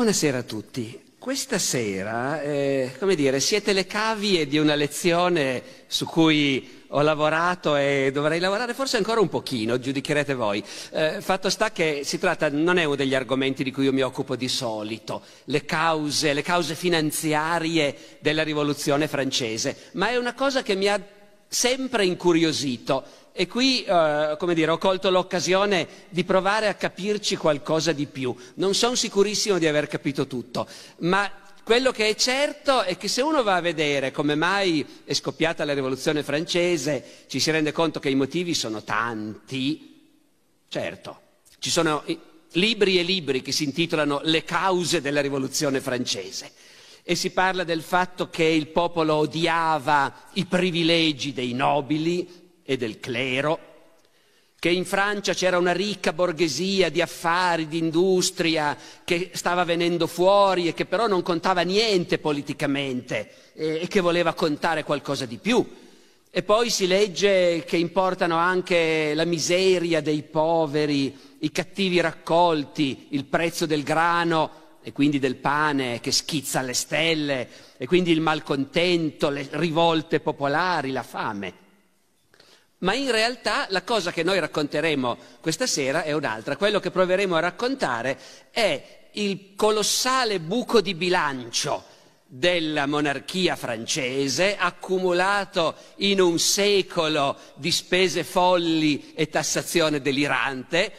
Buonasera a tutti. Questa sera, eh, come dire, siete le cavie di una lezione su cui ho lavorato e dovrei lavorare forse ancora un pochino, giudicherete voi. Eh, fatto sta che si tratta, non è uno degli argomenti di cui io mi occupo di solito, le cause, le cause finanziarie della rivoluzione francese, ma è una cosa che mi ha sempre incuriosito e qui, eh, come dire, ho colto l'occasione di provare a capirci qualcosa di più. Non sono sicurissimo di aver capito tutto, ma quello che è certo è che se uno va a vedere come mai è scoppiata la rivoluzione francese, ci si rende conto che i motivi sono tanti. Certo, ci sono libri e libri che si intitolano Le cause della rivoluzione francese e si parla del fatto che il popolo odiava i privilegi dei nobili, e del clero, che in Francia c'era una ricca borghesia di affari, di industria che stava venendo fuori e che però non contava niente politicamente e, che voleva contare qualcosa di più. E poi si legge che importano anche la miseria dei poveri, i cattivi raccolti, il prezzo del grano e quindi del pane che schizza alle stelle e quindi il malcontento, le rivolte popolari, la fame. Ma in realtà la cosa che noi racconteremo questa sera è un'altra. Quello che proveremo a raccontare è il colossale buco di bilancio della monarchia francese, accumulato in un secolo di spese folli e tassazione delirante,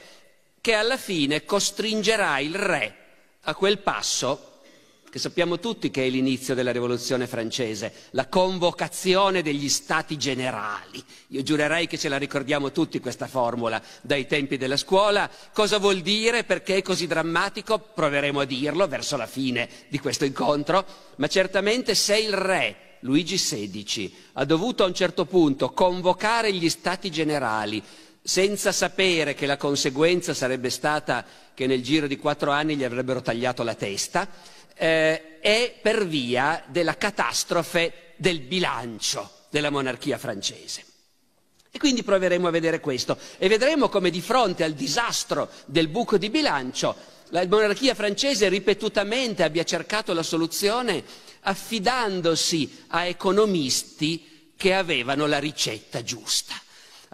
che alla fine costringerà il re a quel passo che sappiamo tutti che è l'inizio della rivoluzione francese, la convocazione degli stati generali. Io giurerei che ce la ricordiamo tutti questa formula dai tempi della scuola. Cosa vuol dire? Perché è così drammatico? Proveremo a dirlo verso la fine di questo incontro, ma certamente se il re Luigi XVI ha dovuto a un certo punto convocare gli stati generali senza sapere che la conseguenza sarebbe stata che nel giro di quattro anni gli avrebbero tagliato la testa, eh, è per via della catastrofe del bilancio della monarchia francese. E quindi proveremo a vedere questo e vedremo come di fronte al disastro del buco di bilancio la monarchia francese ripetutamente abbia cercato la soluzione affidandosi a economisti che avevano la ricetta giusta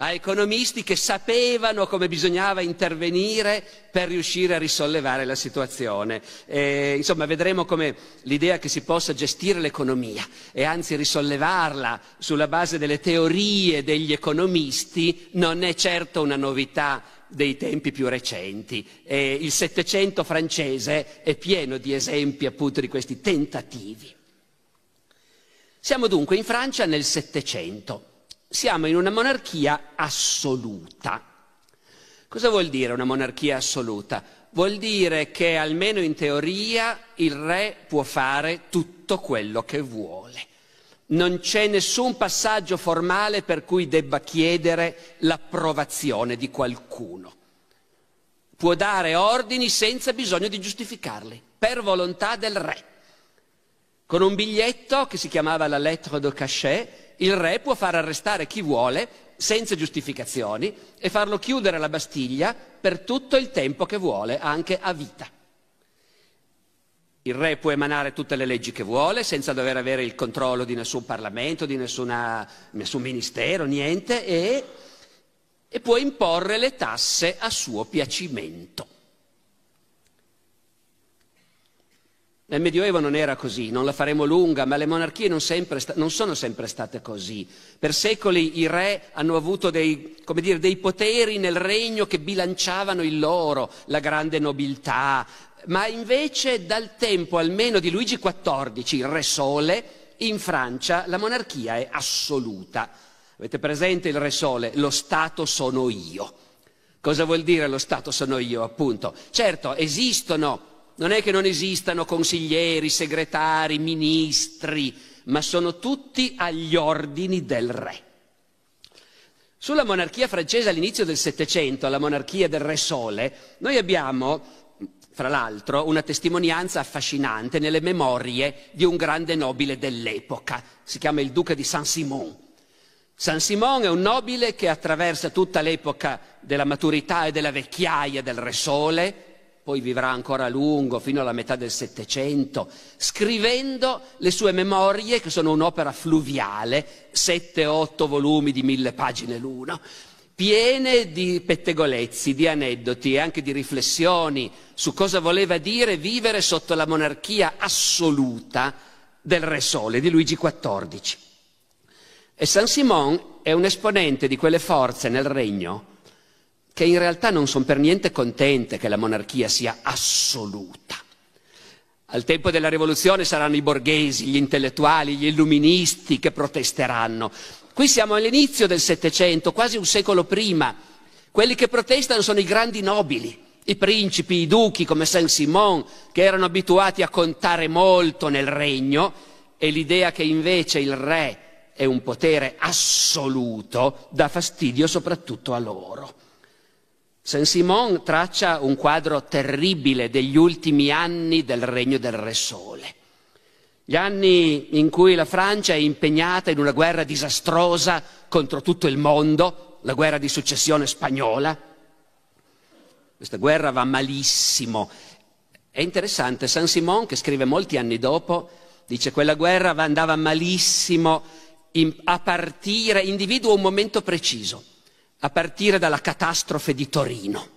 a economisti che sapevano come bisognava intervenire per riuscire a risollevare la situazione. E, insomma, vedremo come l'idea che si possa gestire l'economia e anzi risollevarla sulla base delle teorie degli economisti non è certo una novità dei tempi più recenti. E il Settecento francese è pieno di esempi appunto di questi tentativi. Siamo dunque in Francia nel Settecento siamo in una monarchia assoluta. Cosa vuol dire una monarchia assoluta? Vuol dire che almeno in teoria il re può fare tutto quello che vuole. Non c'è nessun passaggio formale per cui debba chiedere l'approvazione di qualcuno. Può dare ordini senza bisogno di giustificarli, per volontà del re. Con un biglietto che si chiamava la lettre de cachet, il re può far arrestare chi vuole senza giustificazioni e farlo chiudere alla Bastiglia per tutto il tempo che vuole, anche a vita. Il re può emanare tutte le leggi che vuole senza dover avere il controllo di nessun Parlamento, di nessuna, nessun ministero, niente, e, e può imporre le tasse a suo piacimento. Nel Medioevo non era così, non la faremo lunga, ma le monarchie non, sta- non sono sempre state così. Per secoli i re hanno avuto dei, dire, dei poteri nel regno che bilanciavano il loro, la grande nobiltà, ma invece dal tempo almeno di Luigi XIV, il re sole, in Francia la monarchia è assoluta. Avete presente il re sole? Lo Stato sono io. Cosa vuol dire lo Stato sono io, appunto? Certo, esistono non è che non esistano consiglieri, segretari, ministri, ma sono tutti agli ordini del re. Sulla monarchia francese all'inizio del Settecento, la monarchia del Re Sole, noi abbiamo, fra l'altro, una testimonianza affascinante nelle memorie di un grande nobile dell'epoca, si chiama il Duca di Saint-Simon. Saint-Simon è un nobile che attraversa tutta l'epoca della maturità e della vecchiaia del Re Sole, poi vivrà ancora a lungo, fino alla metà del Settecento, scrivendo le sue memorie, che sono un'opera fluviale, sette, otto volumi di mille pagine l'uno, piene di pettegolezzi, di aneddoti e anche di riflessioni su cosa voleva dire vivere sotto la monarchia assoluta del Re Sole, di Luigi XIV. E saint Simon è un esponente di quelle forze nel regno che in realtà non sono per niente contente che la monarchia sia assoluta. Al tempo della rivoluzione saranno i borghesi, gli intellettuali, gli illuministi che protesteranno. Qui siamo all'inizio del Settecento, quasi un secolo prima. Quelli che protestano sono i grandi nobili, i principi, i duchi come Saint-Simon, che erano abituati a contare molto nel regno e l'idea che invece il re è un potere assoluto dà fastidio soprattutto a loro. Saint-Simon traccia un quadro terribile degli ultimi anni del regno del Re Sole. Gli anni in cui la Francia è impegnata in una guerra disastrosa contro tutto il mondo, la guerra di successione spagnola. Questa guerra va malissimo. È interessante, Saint-Simon, che scrive molti anni dopo, dice quella guerra andava malissimo in, a partire, individua un momento preciso a partire dalla catastrofe di Torino.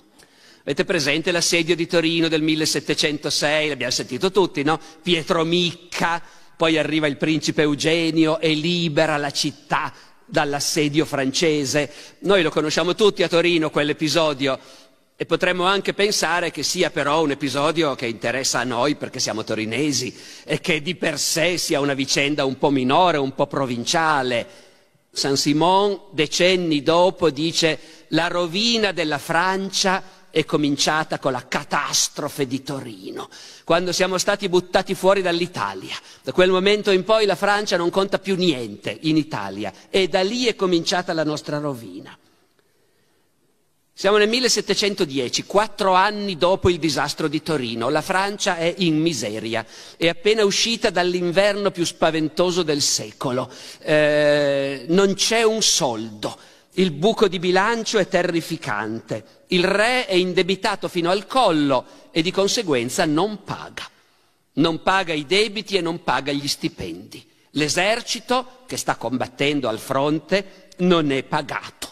Avete presente l'assedio di Torino del 1706? L'abbiamo sentito tutti, no? Pietro Micca, poi arriva il principe Eugenio e libera la città dall'assedio francese. Noi lo conosciamo tutti a Torino quell'episodio e potremmo anche pensare che sia però un episodio che interessa a noi perché siamo torinesi e che di per sé sia una vicenda un po' minore, un po' provinciale. San Simon, decenni dopo, dice la rovina della Francia è cominciata con la catastrofe di Torino, quando siamo stati buttati fuori dall'Italia. Da quel momento in poi la Francia non conta più niente in Italia e da lì è cominciata la nostra rovina. Siamo nel 1710, quattro anni dopo il disastro di Torino. La Francia è in miseria, è appena uscita dall'inverno più spaventoso del secolo. Eh, non c'è un soldo. Il buco di bilancio è terrificante. Il re è indebitato fino al collo e di conseguenza non paga. Non paga i debiti e non paga gli stipendi. L'esercito che sta combattendo al fronte non è pagato.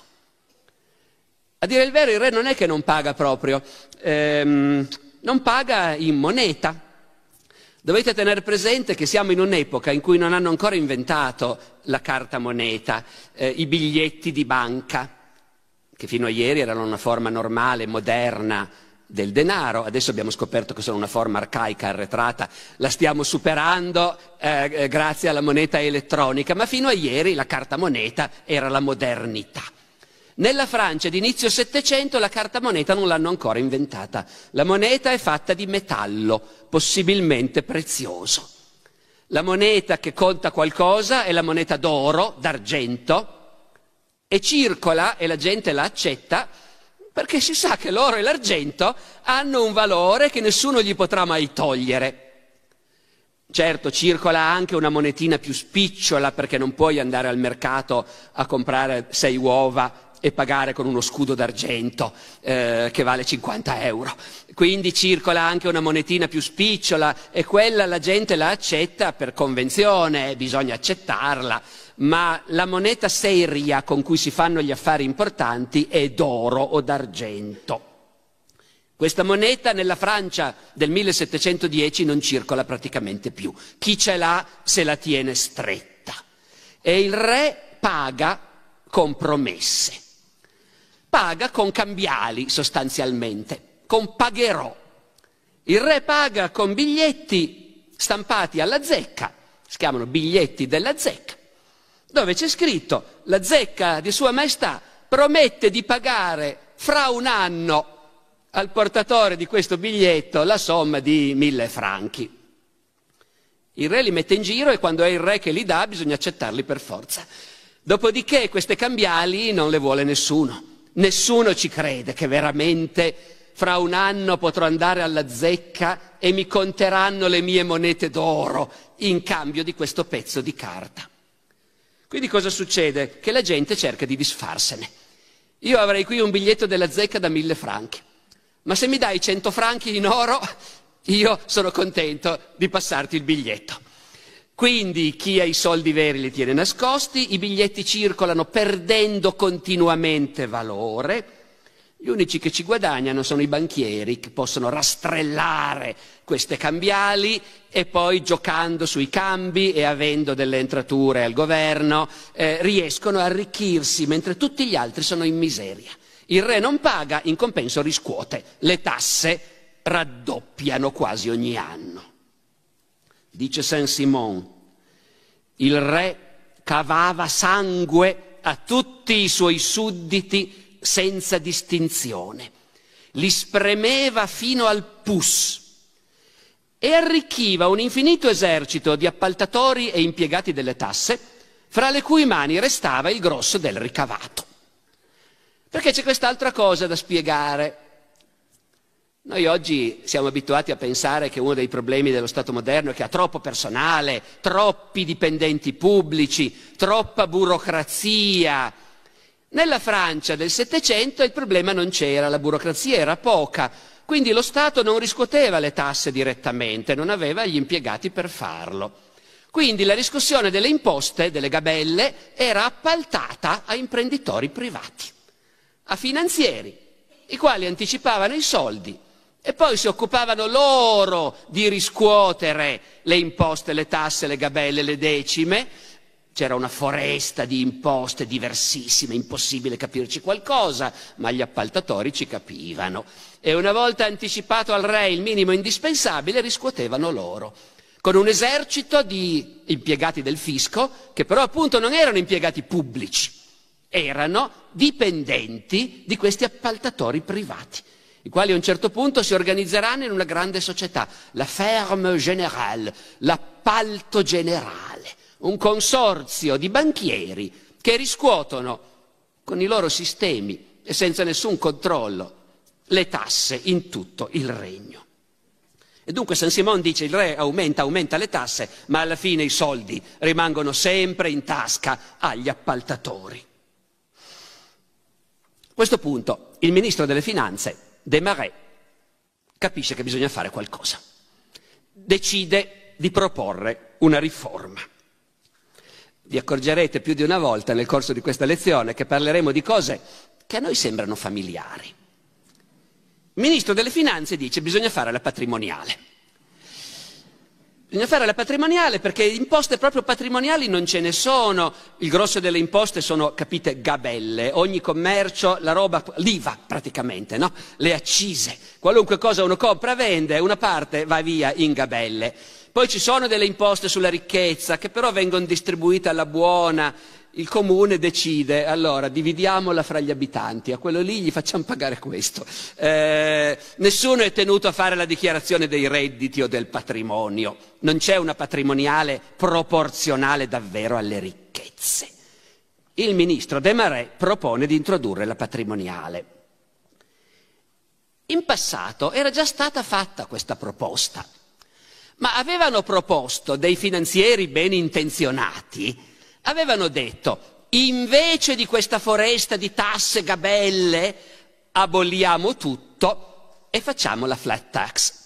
A dire il vero, il re non è che non paga proprio, ehm, non paga in moneta. Dovete tenere presente che siamo in un'epoca in cui non hanno ancora inventato la carta moneta, eh, i biglietti di banca, che fino a ieri erano una forma normale, moderna del denaro, adesso abbiamo scoperto che sono una forma arcaica, arretrata, la stiamo superando eh, eh grazie alla moneta elettronica, ma fino a ieri la carta moneta era la modernità. Nella Francia di inizio Settecento la carta moneta non l'hanno ancora inventata. La moneta è fatta di metallo, possibilmente prezioso. La moneta che conta qualcosa è la moneta d'oro, d'argento, e circola e la gente la accetta perché si sa che l'oro e l'argento hanno un valore che nessuno gli potrà mai togliere. Certo, circola anche una monetina più spicciola perché non puoi andare al mercato a comprare sei uova e pagare con uno scudo d'argento eh, che vale 50 euro. Quindi circola anche una monetina più spicciola e quella la gente la accetta per convenzione, bisogna accettarla, ma la moneta seria con cui si fanno gli affari importanti è d'oro o d'argento. Questa moneta nella Francia del 1710 non circola praticamente più. Chi ce l'ha se la tiene stretta. E il re paga con promesse paga con cambiali sostanzialmente, con pagherò. Il re paga con biglietti stampati alla zecca, si chiamano biglietti della zecca, dove c'è scritto la zecca di Sua Maestà promette di pagare fra un anno al portatore di questo biglietto la somma di mille franchi. Il re li mette in giro e quando è il re che li dà bisogna accettarli per forza. Dopodiché queste cambiali non le vuole nessuno. Nessuno ci crede che veramente fra un anno potrò andare alla zecca e mi conteranno le mie monete d'oro in cambio di questo pezzo di carta. Quindi cosa succede? Che la gente cerca di disfarsene. Io avrei qui un biglietto della zecca da mille franchi, ma se mi dai cento franchi in oro, io sono contento di passarti il biglietto. Quindi chi ha i soldi veri li tiene nascosti, i biglietti circolano perdendo continuamente valore, gli unici che ci guadagnano sono i banchieri che possono rastrellare queste cambiali e poi giocando sui cambi e avendo delle entrature al governo eh, riescono a arricchirsi mentre tutti gli altri sono in miseria. Il re non paga, in compenso riscuote, le tasse raddoppiano quasi ogni anno dice Saint Simon, il re cavava sangue a tutti i suoi sudditi senza distinzione, li spremeva fino al pus e arricchiva un infinito esercito di appaltatori e impiegati delle tasse, fra le cui mani restava il grosso del ricavato. Perché c'è quest'altra cosa da spiegare. Noi oggi siamo abituati a pensare che uno dei problemi dello Stato moderno è che ha troppo personale, troppi dipendenti pubblici, troppa burocrazia. Nella Francia del Settecento il problema non c'era, la burocrazia era poca, quindi lo Stato non riscuoteva le tasse direttamente, non aveva gli impiegati per farlo. Quindi la riscossione delle imposte, delle gabelle, era appaltata a imprenditori privati, a finanzieri, i quali anticipavano i soldi e poi si occupavano loro di riscuotere le imposte, le tasse, le gabelle, le decime. C'era una foresta di imposte diversissime, impossibile capirci qualcosa, ma gli appaltatori ci capivano. E una volta anticipato al re il minimo indispensabile, riscuotevano loro con un esercito di impiegati del fisco che però appunto non erano impiegati pubblici, erano dipendenti di questi appaltatori privati i quali a un certo punto si organizzeranno in una grande società, la ferme générale, l'appalto generale, un consorzio di banchieri che riscuotono con i loro sistemi e senza nessun controllo le tasse in tutto il regno. E dunque San Simon dice il re aumenta, aumenta le tasse, ma alla fine i soldi rimangono sempre in tasca agli appaltatori. A questo punto il ministro delle finanze De capisce che bisogna fare qualcosa. Decide di proporre una riforma. Vi accorgerete più di una volta nel corso di questa lezione che parleremo di cose che a noi sembrano familiari. Il ministro delle finanze dice che bisogna fare la patrimoniale. Bisogna fare la patrimoniale perché imposte proprio patrimoniali non ce ne sono. Il grosso delle imposte sono, capite, gabelle. Ogni commercio, la roba, l'IVA praticamente, no? Le accise. Qualunque cosa uno compra, vende, una parte va via in gabelle. Poi ci sono delle imposte sulla ricchezza che però vengono distribuite alla buona il comune decide, allora dividiamola fra gli abitanti, a quello lì gli facciamo pagare questo. Eh, nessuno è tenuto a fare la dichiarazione dei redditi o del patrimonio, non c'è una patrimoniale proporzionale davvero alle ricchezze. Il ministro De Marais propone di introdurre la patrimoniale. In passato era già stata fatta questa proposta, ma avevano proposto dei finanzieri ben intenzionati avevano detto invece di questa foresta di tasse, gabelle, aboliamo tutto e facciamo la flat tax.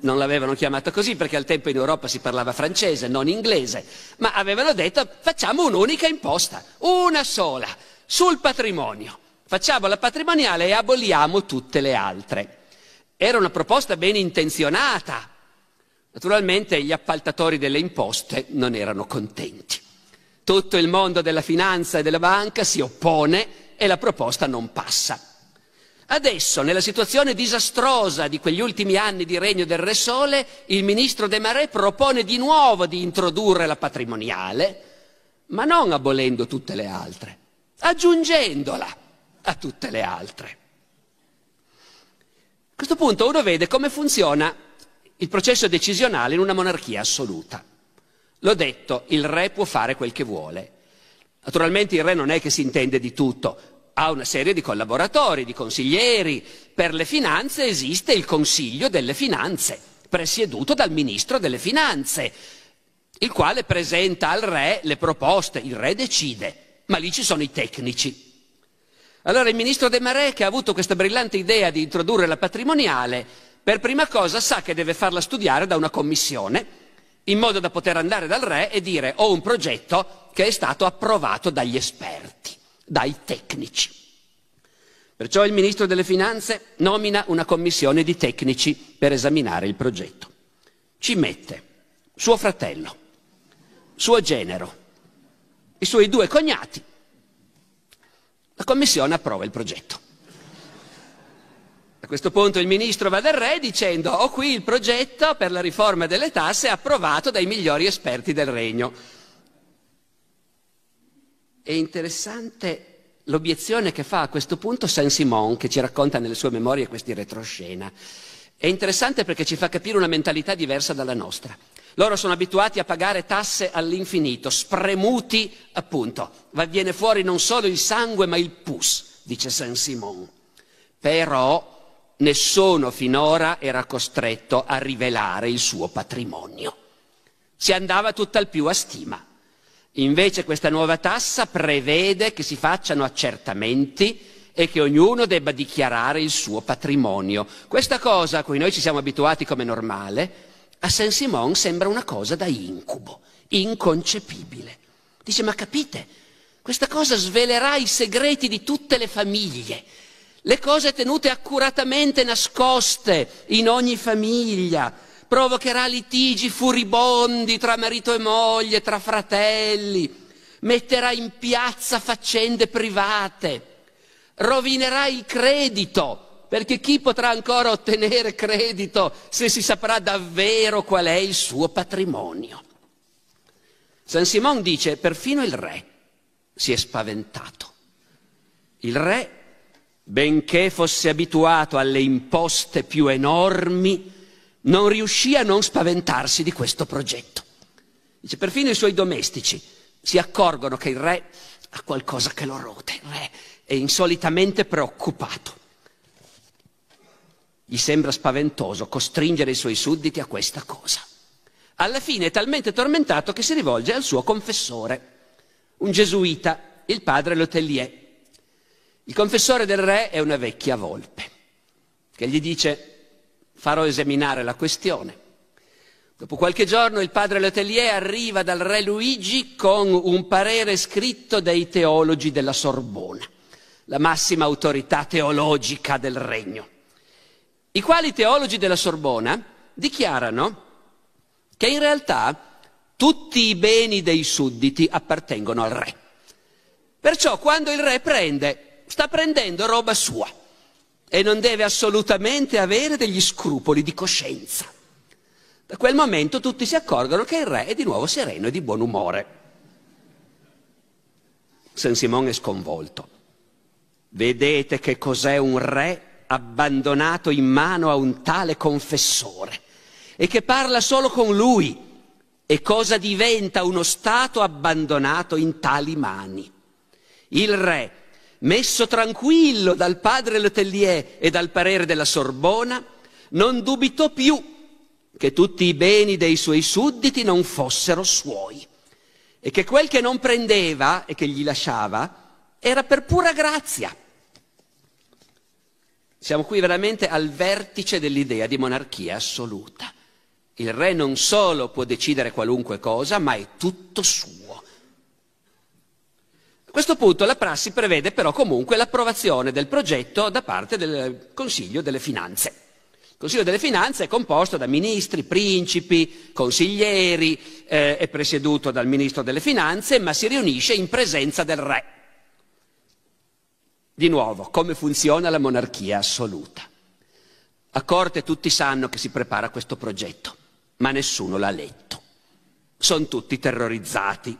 Non l'avevano chiamata così perché al tempo in Europa si parlava francese, non inglese, ma avevano detto facciamo un'unica imposta, una sola, sul patrimonio. Facciamo la patrimoniale e aboliamo tutte le altre. Era una proposta ben intenzionata. Naturalmente gli appaltatori delle imposte non erano contenti. Tutto il mondo della finanza e della banca si oppone e la proposta non passa. Adesso, nella situazione disastrosa di quegli ultimi anni di regno del Re Sole, il ministro De Marais propone di nuovo di introdurre la patrimoniale, ma non abolendo tutte le altre, aggiungendola a tutte le altre. A questo punto uno vede come funziona il processo decisionale in una monarchia assoluta. L'ho detto, il re può fare quel che vuole. Naturalmente il re non è che si intende di tutto, ha una serie di collaboratori, di consiglieri. Per le finanze esiste il Consiglio delle Finanze, presieduto dal Ministro delle Finanze, il quale presenta al re le proposte, il re decide, ma lì ci sono i tecnici. Allora il ministro De Marè, che ha avuto questa brillante idea di introdurre la patrimoniale, per prima cosa sa che deve farla studiare da una commissione in modo da poter andare dal re e dire ho un progetto che è stato approvato dagli esperti, dai tecnici. Perciò il ministro delle finanze nomina una commissione di tecnici per esaminare il progetto. Ci mette suo fratello, suo genero, i suoi due cognati. La commissione approva il progetto. A questo punto il ministro va dal re dicendo ho qui il progetto per la riforma delle tasse approvato dai migliori esperti del regno. È interessante l'obiezione che fa a questo punto Saint Simon, che ci racconta nelle sue memorie questi retroscena. È interessante perché ci fa capire una mentalità diversa dalla nostra. Loro sono abituati a pagare tasse all'infinito, spremuti appunto. Va, viene fuori non solo il sangue ma il pus, dice Saint Simon. Però nessuno finora era costretto a rivelare il suo patrimonio. Si andava tutt'al più a stima. Invece questa nuova tassa prevede che si facciano accertamenti e che ognuno debba dichiarare il suo patrimonio. Questa cosa a cui noi ci siamo abituati come normale, a Saint-Simon sembra una cosa da incubo, inconcepibile. Dice, ma capite, questa cosa svelerà i segreti di tutte le famiglie, le cose tenute accuratamente nascoste in ogni famiglia, provocherà litigi furibondi tra marito e moglie, tra fratelli, metterà in piazza faccende private, rovinerà il credito, perché chi potrà ancora ottenere credito se si saprà davvero qual è il suo patrimonio? San Simon dice, perfino il re si è spaventato. Il re benché fosse abituato alle imposte più enormi, non riuscì a non spaventarsi di questo progetto. Dice, perfino i suoi domestici si accorgono che il re ha qualcosa che lo rode, il re è insolitamente preoccupato. Gli sembra spaventoso costringere i suoi sudditi a questa cosa. Alla fine è talmente tormentato che si rivolge al suo confessore, un gesuita, il padre Lotellier. Il confessore del re è una vecchia volpe che gli dice farò esaminare la questione. Dopo qualche giorno il padre Letelier arriva dal re Luigi con un parere scritto dai teologi della Sorbona, la massima autorità teologica del regno, i quali teologi della Sorbona dichiarano che in realtà tutti i beni dei sudditi appartengono al re. Perciò quando il re prende sta prendendo roba sua e non deve assolutamente avere degli scrupoli di coscienza. Da quel momento tutti si accorgono che il re è di nuovo sereno e di buon umore. San Simone è sconvolto. Vedete che cos'è un re abbandonato in mano a un tale confessore e che parla solo con lui e cosa diventa uno Stato abbandonato in tali mani. Il re messo tranquillo dal padre Letellier e dal parere della Sorbona, non dubitò più che tutti i beni dei suoi sudditi non fossero suoi e che quel che non prendeva e che gli lasciava era per pura grazia. Siamo qui veramente al vertice dell'idea di monarchia assoluta. Il re non solo può decidere qualunque cosa, ma è tutto suo questo punto la prassi prevede però comunque l'approvazione del progetto da parte del Consiglio delle Finanze. Il Consiglio delle Finanze è composto da ministri, principi, consiglieri, eh, è presieduto dal Ministro delle Finanze, ma si riunisce in presenza del Re. Di nuovo, come funziona la monarchia assoluta? A corte tutti sanno che si prepara questo progetto, ma nessuno l'ha letto. Sono tutti terrorizzati,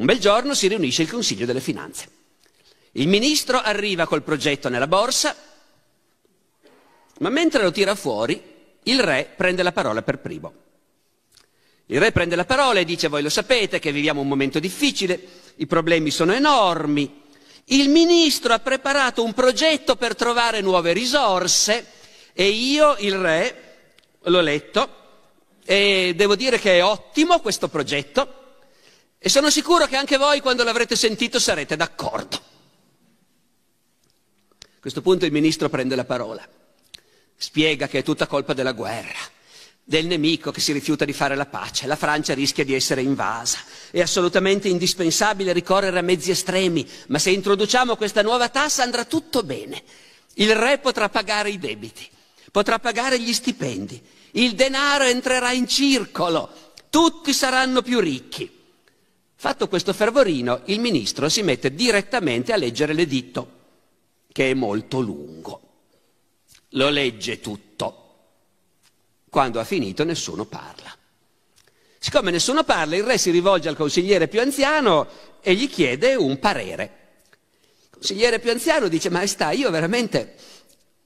un bel giorno si riunisce il Consiglio delle Finanze. Il ministro arriva col progetto nella borsa, ma mentre lo tira fuori, il re prende la parola per primo. Il re prende la parola e dice, voi lo sapete che viviamo un momento difficile, i problemi sono enormi, il ministro ha preparato un progetto per trovare nuove risorse e io, il re, l'ho letto e devo dire che è ottimo questo progetto, e sono sicuro che anche voi quando l'avrete sentito sarete d'accordo. A questo punto il ministro prende la parola, spiega che è tutta colpa della guerra, del nemico che si rifiuta di fare la pace, la Francia rischia di essere invasa, è assolutamente indispensabile ricorrere a mezzi estremi, ma se introduciamo questa nuova tassa andrà tutto bene. Il re potrà pagare i debiti, potrà pagare gli stipendi, il denaro entrerà in circolo, tutti saranno più ricchi. Fatto questo fervorino, il ministro si mette direttamente a leggere l'editto, che è molto lungo. Lo legge tutto. Quando ha finito nessuno parla. Siccome nessuno parla, il re si rivolge al consigliere più anziano e gli chiede un parere. Il consigliere più anziano dice, maestà, io veramente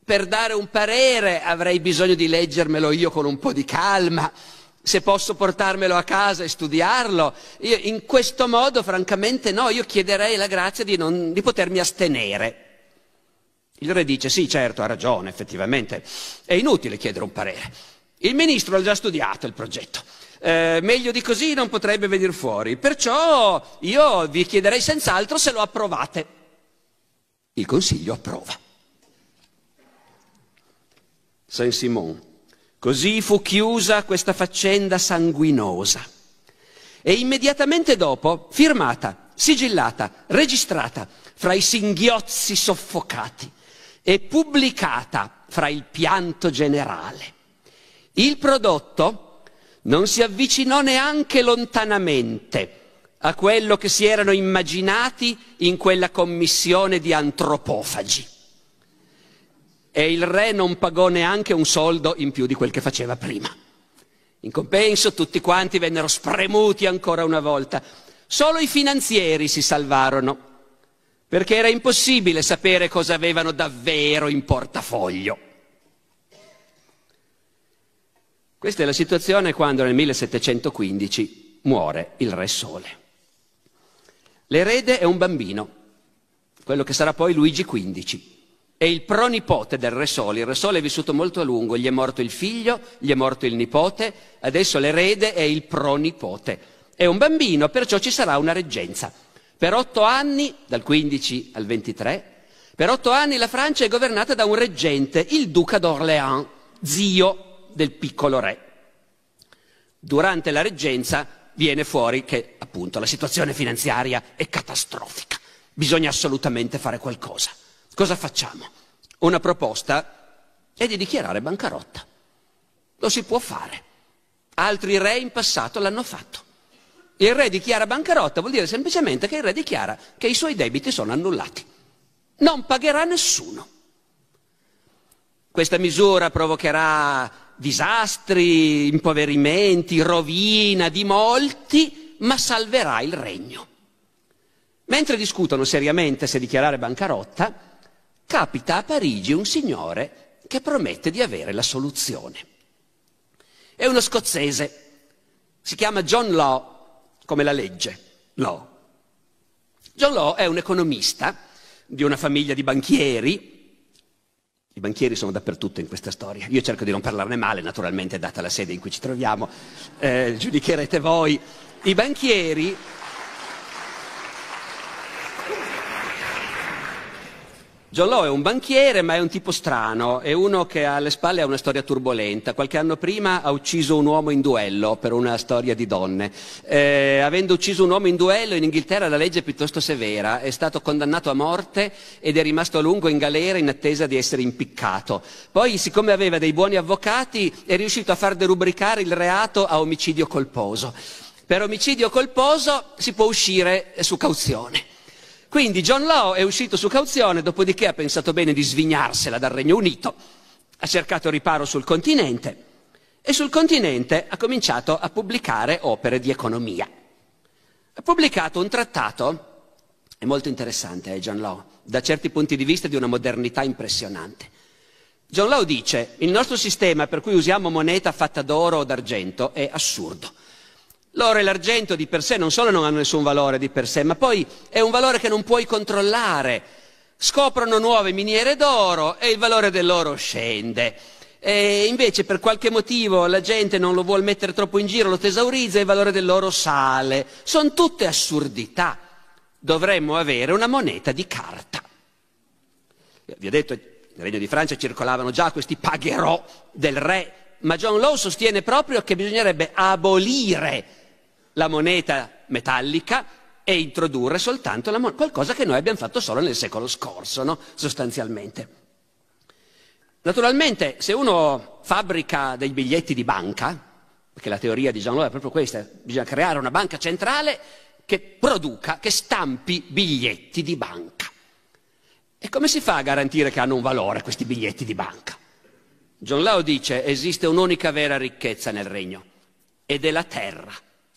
per dare un parere avrei bisogno di leggermelo io con un po' di calma se posso portarmelo a casa e studiarlo. Io, in questo modo, francamente, no, io chiederei la grazia di, non, di potermi astenere. Il re dice, sì, certo, ha ragione, effettivamente, è inutile chiedere un parere. Il ministro ha già studiato il progetto. Eh, meglio di così non potrebbe venire fuori. Perciò io vi chiederei senz'altro se lo approvate. Il Consiglio approva. Saint-Simon Così fu chiusa questa faccenda sanguinosa. E immediatamente dopo, firmata, sigillata, registrata, fra i singhiozzi soffocati e pubblicata fra il pianto generale. Il prodotto non si avvicinò neanche lontanamente a quello che si erano immaginati in quella commissione di antropofagi e il re non pagò neanche un soldo in più di quel che faceva prima. In compenso tutti quanti vennero spremuti ancora una volta. Solo i finanzieri si salvarono, perché era impossibile sapere cosa avevano davvero in portafoglio. Questa è la situazione quando nel 1715 muore il re Sole. L'erede è un bambino, quello che sarà poi Luigi XV è il pronipote del Re Sole. Il Re Sole è vissuto molto a lungo, gli è morto il figlio, gli è morto il nipote, adesso l'erede è il pronipote. È un bambino, perciò ci sarà una reggenza. Per otto anni, dal 15 al 23, per otto anni la Francia è governata da un reggente, il duca d'Orléans, zio del piccolo re. Durante la reggenza viene fuori che appunto la situazione finanziaria è catastrofica, bisogna assolutamente fare qualcosa. Cosa facciamo? Una proposta è di dichiarare bancarotta. Lo si può fare. Altri re in passato l'hanno fatto. Il re dichiara bancarotta vuol dire semplicemente che il re dichiara che i suoi debiti sono annullati. Non pagherà nessuno. Questa misura provocherà disastri, impoverimenti, rovina di molti, ma salverà il regno. Mentre discutono seriamente se dichiarare bancarotta, capita a Parigi un signore che promette di avere la soluzione. È uno scozzese, si chiama John Law, come la legge, Law. John Law è un economista di una famiglia di banchieri, i banchieri sono dappertutto in questa storia, io cerco di non parlarne male, naturalmente data la sede in cui ci troviamo, eh, giudicherete voi, i banchieri John Giolò è un banchiere, ma è un tipo strano, è uno che alle spalle ha una storia turbolenta. Qualche anno prima ha ucciso un uomo in duello per una storia di donne. Eh, avendo ucciso un uomo in duello, in Inghilterra la legge è piuttosto severa, è stato condannato a morte ed è rimasto a lungo in galera in attesa di essere impiccato. Poi, siccome aveva dei buoni avvocati, è riuscito a far derubricare il reato a omicidio colposo. Per omicidio colposo si può uscire su cauzione. Quindi John Law è uscito su cauzione, dopodiché ha pensato bene di svignarsela dal Regno Unito, ha cercato riparo sul continente e sul continente ha cominciato a pubblicare opere di economia. Ha pubblicato un trattato, è molto interessante eh, John Law, da certi punti di vista di una modernità impressionante. John Law dice, il nostro sistema per cui usiamo moneta fatta d'oro o d'argento è assurdo. L'oro e l'argento di per sé non solo non hanno nessun valore di per sé, ma poi è un valore che non puoi controllare. Scoprono nuove miniere d'oro e il valore dell'oro scende. E invece per qualche motivo la gente non lo vuole mettere troppo in giro, lo tesaurizza e il valore dell'oro sale. Sono tutte assurdità. Dovremmo avere una moneta di carta. Vi ho detto, nel Regno di Francia circolavano già questi pagherò del re, ma John Law sostiene proprio che bisognerebbe abolire la moneta metallica e introdurre soltanto la moneta, qualcosa che noi abbiamo fatto solo nel secolo scorso, no? sostanzialmente. Naturalmente, se uno fabbrica dei biglietti di banca, perché la teoria di Jean Loi è proprio questa, bisogna creare una banca centrale che produca, che stampi biglietti di banca. E come si fa a garantire che hanno un valore questi biglietti di banca? John Law dice esiste un'unica vera ricchezza nel regno ed è la terra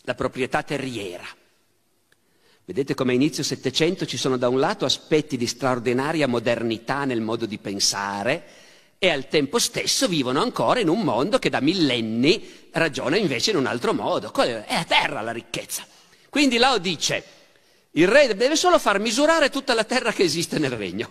la proprietà terriera. Vedete come a inizio Settecento ci sono da un lato aspetti di straordinaria modernità nel modo di pensare e al tempo stesso vivono ancora in un mondo che da millenni ragiona invece in un altro modo. È la terra la ricchezza. Quindi Lao dice, il re deve solo far misurare tutta la terra che esiste nel regno.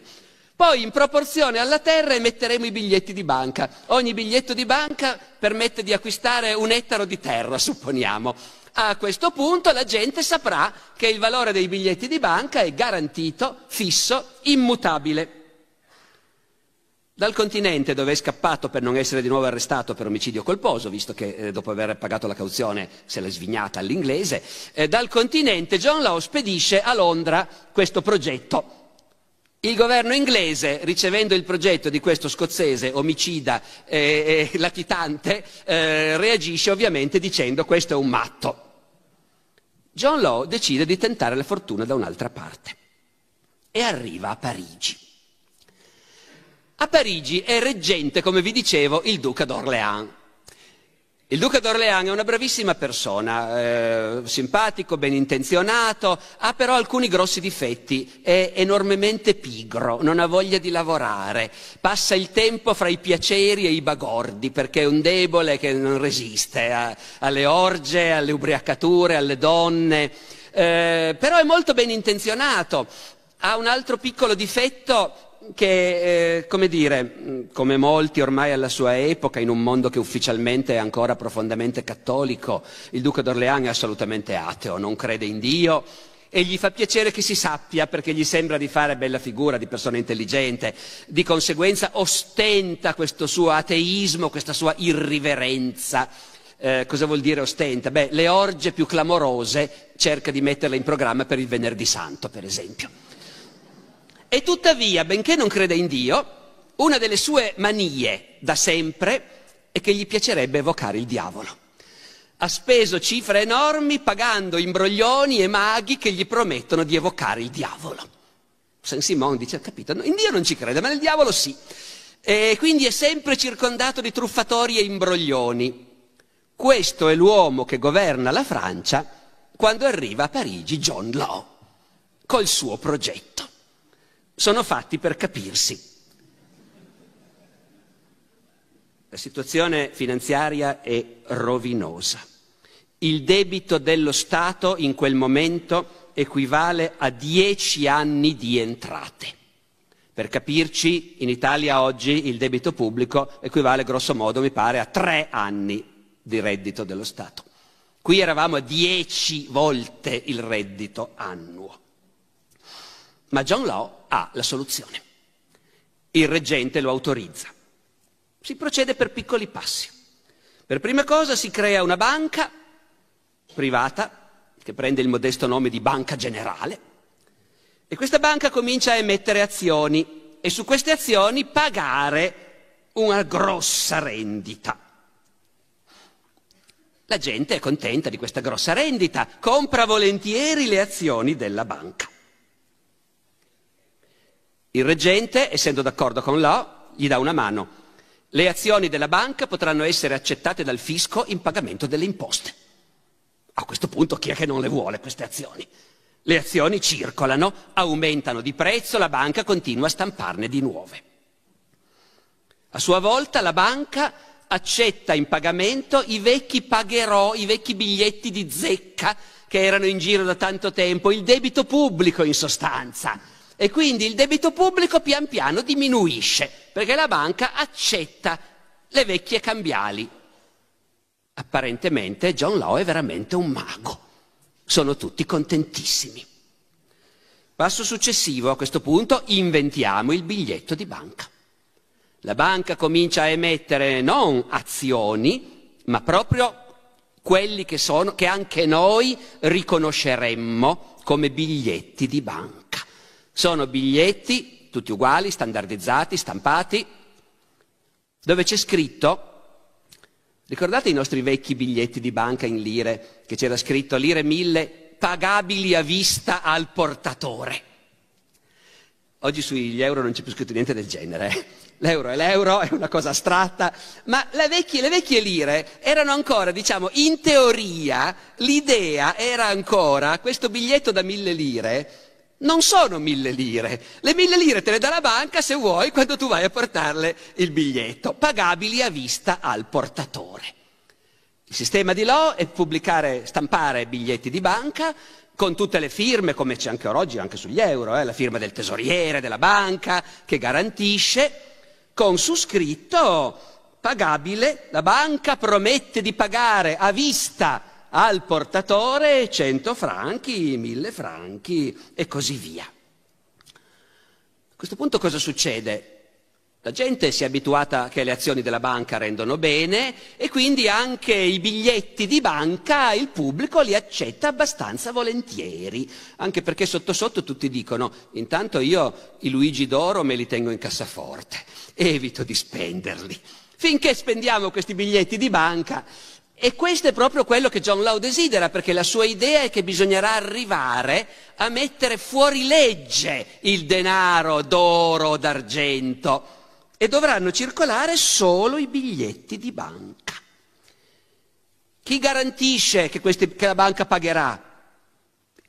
Poi in proporzione alla terra emetteremo i biglietti di banca. Ogni biglietto di banca permette di acquistare un ettaro di terra, supponiamo. A questo punto la gente saprà che il valore dei biglietti di banca è garantito, fisso, immutabile. Dal continente dove è scappato per non essere di nuovo arrestato per omicidio colposo, visto che eh, dopo aver pagato la cauzione se l'è svignata all'inglese, eh, dal continente John Law spedisce a Londra questo progetto. Il governo inglese, ricevendo il progetto di questo scozzese omicida e eh, latitante, reagisce ovviamente dicendo questo è un matto. John Law decide di tentare la fortuna da un'altra parte e arriva a Parigi. A Parigi è reggente, come vi dicevo, il duca d'Orléans. Il duca d'Orléans è una bravissima persona, eh, simpatico, ben intenzionato, ha però alcuni grossi difetti, è enormemente pigro, non ha voglia di lavorare, passa il tempo fra i piaceri e i bagordi perché è un debole che non resiste a, alle orge, alle ubriacature, alle donne, eh, però è molto ben intenzionato, ha un altro piccolo difetto che, eh, come dire, come molti ormai alla sua epoca, in un mondo che ufficialmente è ancora profondamente cattolico, il duca d'Orleans è assolutamente ateo, non crede in Dio e gli fa piacere che si sappia perché gli sembra di fare bella figura di persona intelligente, di conseguenza ostenta questo suo ateismo, questa sua irriverenza. Eh, cosa vuol dire ostenta? Beh, le orge più clamorose cerca di metterle in programma per il venerdì santo, per esempio. E tuttavia, benché non creda in Dio, una delle sue manie da sempre è che gli piacerebbe evocare il diavolo. Ha speso cifre enormi pagando imbroglioni e maghi che gli promettono di evocare il diavolo. San Simon dice, ha capito, in Dio non ci crede, ma nel diavolo sì. E quindi è sempre circondato di truffatori e imbroglioni. Questo è l'uomo che governa la Francia quando arriva a Parigi John Law, col suo progetto sono fatti per capirsi. La situazione finanziaria è rovinosa. Il debito dello Stato in quel momento equivale a dieci anni di entrate. Per capirci, in Italia oggi il debito pubblico equivale grosso modo, mi pare, a tre anni di reddito dello Stato. Qui eravamo a dieci volte il reddito annuo. Ma John Law ha la soluzione. Il reggente lo autorizza. Si procede per piccoli passi. Per prima cosa si crea una banca privata, che prende il modesto nome di Banca Generale, e questa banca comincia a emettere azioni e su queste azioni pagare una grossa rendita. La gente è contenta di questa grossa rendita, compra volentieri le azioni della banca. Il reggente, essendo d'accordo con l'O, gli dà una mano. Le azioni della banca potranno essere accettate dal fisco in pagamento delle imposte. A questo punto chi è che non le vuole queste azioni? Le azioni circolano, aumentano di prezzo, la banca continua a stamparne di nuove. A sua volta la banca accetta in pagamento i vecchi pagherò, i vecchi biglietti di zecca che erano in giro da tanto tempo, il debito pubblico in sostanza e quindi il debito pubblico pian piano diminuisce perché la banca accetta le vecchie cambiali. Apparentemente John Law è veramente un mago. Sono tutti contentissimi. Passo successivo, a questo punto inventiamo il biglietto di banca. La banca comincia a emettere non azioni, ma proprio quelli che, sono, che anche noi riconosceremmo come biglietti di banca. Sono biglietti, tutti uguali, standardizzati, stampati, dove c'è scritto, ricordate i nostri vecchi biglietti di banca in lire, che c'era scritto lire mille, pagabili a vista al portatore. Oggi sugli euro non c'è più scritto niente del genere. Eh. L'euro è l'euro, è una cosa astratta, ma le vecchie, le vecchie, lire erano ancora, diciamo, in teoria, l'idea era ancora questo biglietto da mille lire non sono mille lire. Le mille lire te le dà la banca se vuoi quando tu vai a portarle il biglietto, pagabili a vista al portatore. Il sistema di Law è pubblicare, stampare biglietti di banca con tutte le firme, come c'è anche oggi, anche sugli euro, eh, la firma del tesoriere, della banca, che garantisce, con su scritto pagabile, la banca promette di pagare a vista al portatore 100 franchi, 1000 franchi e così via. A questo punto cosa succede? La gente si è abituata che le azioni della banca rendono bene e quindi anche i biglietti di banca il pubblico li accetta abbastanza volentieri, anche perché sotto sotto tutti dicono intanto io i Luigi d'oro me li tengo in cassaforte, evito di spenderli. Finché spendiamo questi biglietti di banca e questo è proprio quello che John Law desidera, perché la sua idea è che bisognerà arrivare a mettere fuori legge il denaro d'oro, o d'argento, e dovranno circolare solo i biglietti di banca. Chi garantisce che, questi, che la banca pagherà?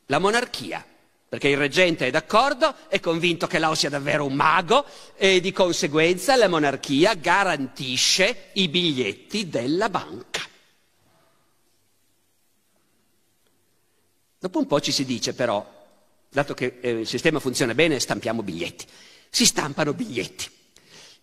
La monarchia, perché il reggente è d'accordo, è convinto che Lao sia davvero un mago e di conseguenza la monarchia garantisce i biglietti della banca. Dopo un po' ci si dice però, dato che eh, il sistema funziona bene, stampiamo biglietti. Si stampano biglietti.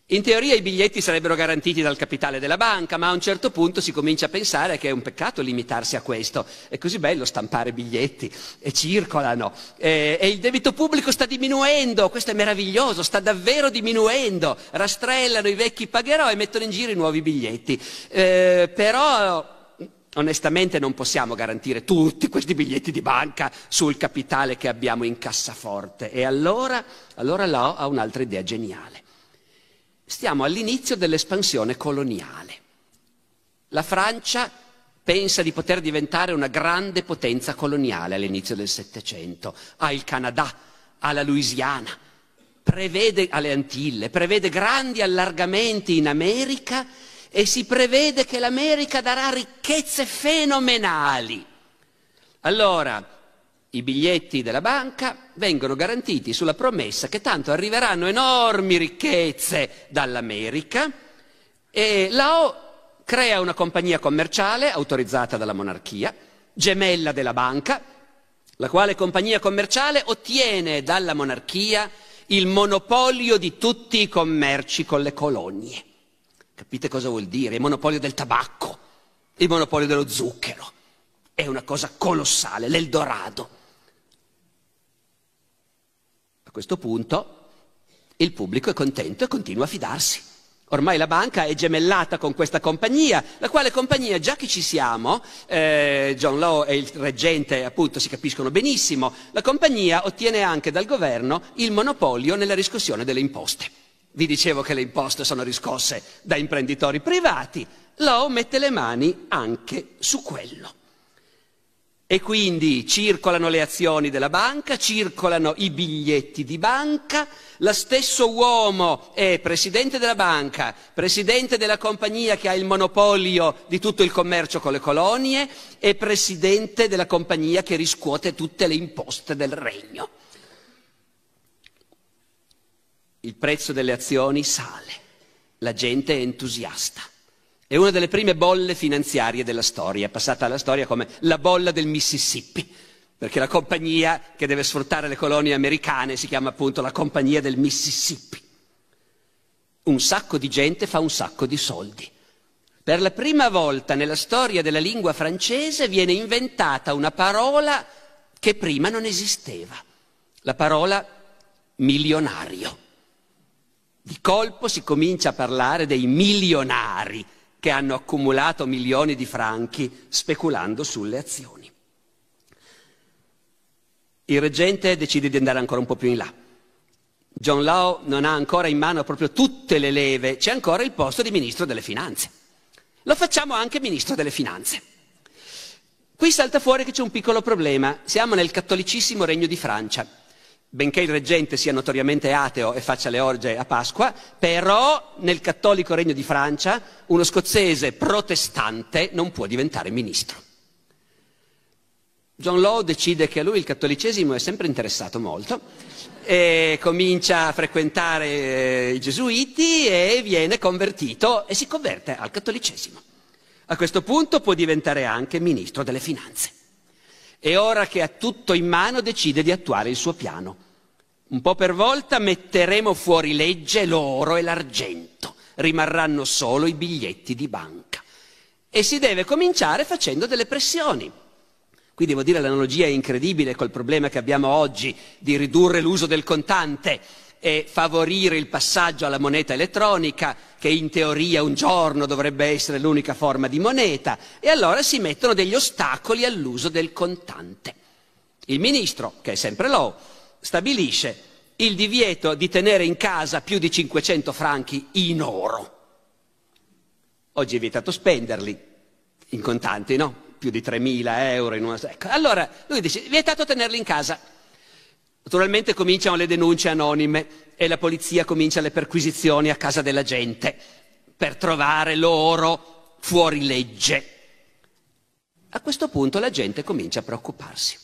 In teoria i biglietti sarebbero garantiti dal capitale della banca, ma a un certo punto si comincia a pensare che è un peccato limitarsi a questo. È così bello stampare biglietti e circolano. E, eh, e il debito pubblico sta diminuendo, questo è meraviglioso, sta davvero diminuendo. Rastrellano i vecchi pagherò e mettono in giro i nuovi biglietti. Eh, però Onestamente non possiamo garantire tutti questi biglietti di banca sul capitale che abbiamo in cassaforte. E allora, allora Lao ha un'altra idea geniale. Stiamo all'inizio dell'espansione coloniale. La Francia pensa di poter diventare una grande potenza coloniale all'inizio del Settecento. Ha il Canada, ha la Louisiana, prevede alle Antille, prevede grandi allargamenti in America e si prevede che l'America darà ricchezze fenomenali. Allora, i biglietti della banca vengono garantiti sulla promessa che tanto arriveranno enormi ricchezze dall'America e la O crea una compagnia commerciale autorizzata dalla monarchia, gemella della banca, la quale compagnia commerciale ottiene dalla monarchia il monopolio di tutti i commerci con le colonie. Capite cosa vuol dire? Il monopolio del tabacco, il monopolio dello zucchero. È una cosa colossale, l'Eldorado. A questo punto il pubblico è contento e continua a fidarsi. Ormai la banca è gemellata con questa compagnia, la quale compagnia, già che ci siamo, eh, John Law e il reggente appunto si capiscono benissimo, la compagnia ottiene anche dal governo il monopolio nella riscossione delle imposte. Vi dicevo che le imposte sono riscosse da imprenditori privati, Lao mette le mani anche su quello. E quindi circolano le azioni della banca, circolano i biglietti di banca, lo stesso uomo è presidente della banca, presidente della compagnia che ha il monopolio di tutto il commercio con le colonie e presidente della compagnia che riscuote tutte le imposte del regno il prezzo delle azioni sale, la gente è entusiasta. È una delle prime bolle finanziarie della storia, passata alla storia come la bolla del Mississippi, perché la compagnia che deve sfruttare le colonie americane si chiama appunto la compagnia del Mississippi. Un sacco di gente fa un sacco di soldi. Per la prima volta nella storia della lingua francese viene inventata una parola che prima non esisteva, la parola milionario. Di colpo si comincia a parlare dei milionari che hanno accumulato milioni di franchi speculando sulle azioni. Il reggente decide di andare ancora un po' più in là. John Law non ha ancora in mano proprio tutte le leve, c'è ancora il posto di ministro delle finanze. Lo facciamo anche ministro delle finanze. Qui salta fuori che c'è un piccolo problema. Siamo nel cattolicissimo regno di Francia benché il reggente sia notoriamente ateo e faccia le orge a Pasqua, però nel cattolico regno di Francia uno scozzese protestante non può diventare ministro. John Law decide che a lui il cattolicesimo è sempre interessato molto e comincia a frequentare eh, i gesuiti e viene convertito e si converte al cattolicesimo. A questo punto può diventare anche ministro delle finanze. E ora che ha tutto in mano decide di attuare il suo piano. Un po' per volta metteremo fuori legge l'oro e l'argento, rimarranno solo i biglietti di banca. E si deve cominciare facendo delle pressioni. Qui devo dire l'analogia è incredibile col problema che abbiamo oggi di ridurre l'uso del contante e favorire il passaggio alla moneta elettronica, che in teoria un giorno dovrebbe essere l'unica forma di moneta, e allora si mettono degli ostacoli all'uso del contante. Il ministro, che è sempre Lowe, stabilisce il divieto di tenere in casa più di 500 franchi in oro. Oggi è vietato spenderli in contanti, no? Più di 3.000 euro in una... Ecco. Allora lui dice, vietato tenerli in casa. Naturalmente cominciano le denunce anonime e la polizia comincia le perquisizioni a casa della gente per trovare l'oro fuori legge. A questo punto la gente comincia a preoccuparsi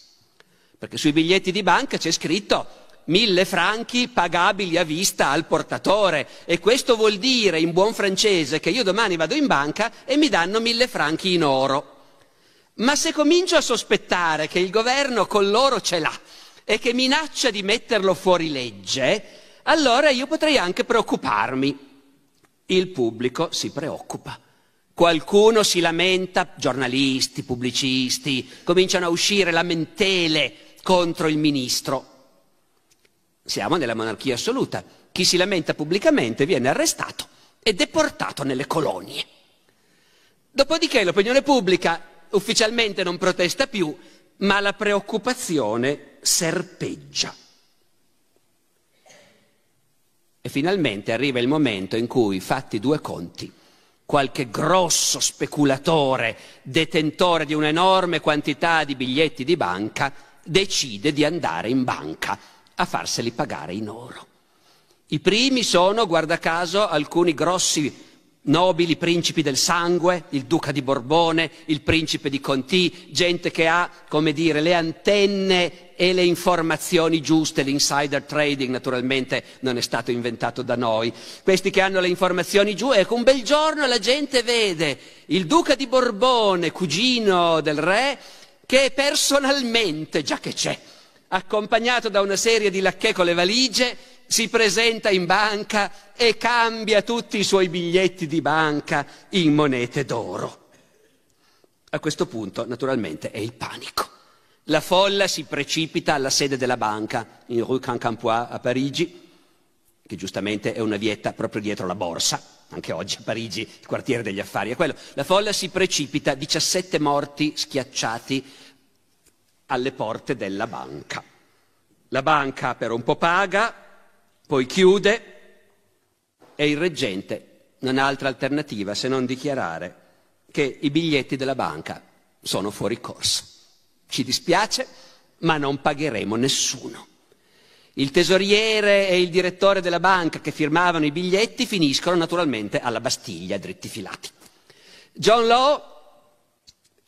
perché sui biglietti di banca c'è scritto mille franchi pagabili a vista al portatore e questo vuol dire in buon francese che io domani vado in banca e mi danno mille franchi in oro. Ma se comincio a sospettare che il governo con l'oro ce l'ha e che minaccia di metterlo fuori legge, allora io potrei anche preoccuparmi. Il pubblico si preoccupa. Qualcuno si lamenta, giornalisti, pubblicisti, cominciano a uscire lamentele contro il ministro. Siamo nella monarchia assoluta. Chi si lamenta pubblicamente viene arrestato e deportato nelle colonie. Dopodiché l'opinione pubblica ufficialmente non protesta più, ma la preoccupazione serpeggia. E finalmente arriva il momento in cui, fatti due conti, qualche grosso speculatore, detentore di un'enorme quantità di biglietti di banca, decide di andare in banca a farseli pagare in oro. I primi sono, guarda caso, alcuni grossi nobili principi del sangue, il duca di Borbone, il principe di Conti, gente che ha, come dire, le antenne e le informazioni giuste, l'insider trading naturalmente non è stato inventato da noi, questi che hanno le informazioni giuste, ecco un bel giorno la gente vede il duca di Borbone, cugino del re, che personalmente, già che c'è, accompagnato da una serie di lacchè con le valigie, si presenta in banca e cambia tutti i suoi biglietti di banca in monete d'oro. A questo punto, naturalmente, è il panico. La folla si precipita alla sede della banca in Rue Cancampois a Parigi, che giustamente è una vietta proprio dietro la borsa anche oggi a Parigi, il quartiere degli affari, è quello. La folla si precipita, 17 morti schiacciati alle porte della banca. La banca per un po' paga, poi chiude e il reggente non ha altra alternativa se non dichiarare che i biglietti della banca sono fuori corso. Ci dispiace, ma non pagheremo nessuno il tesoriere e il direttore della banca che firmavano i biglietti finiscono naturalmente alla Bastiglia, dritti filati. John Law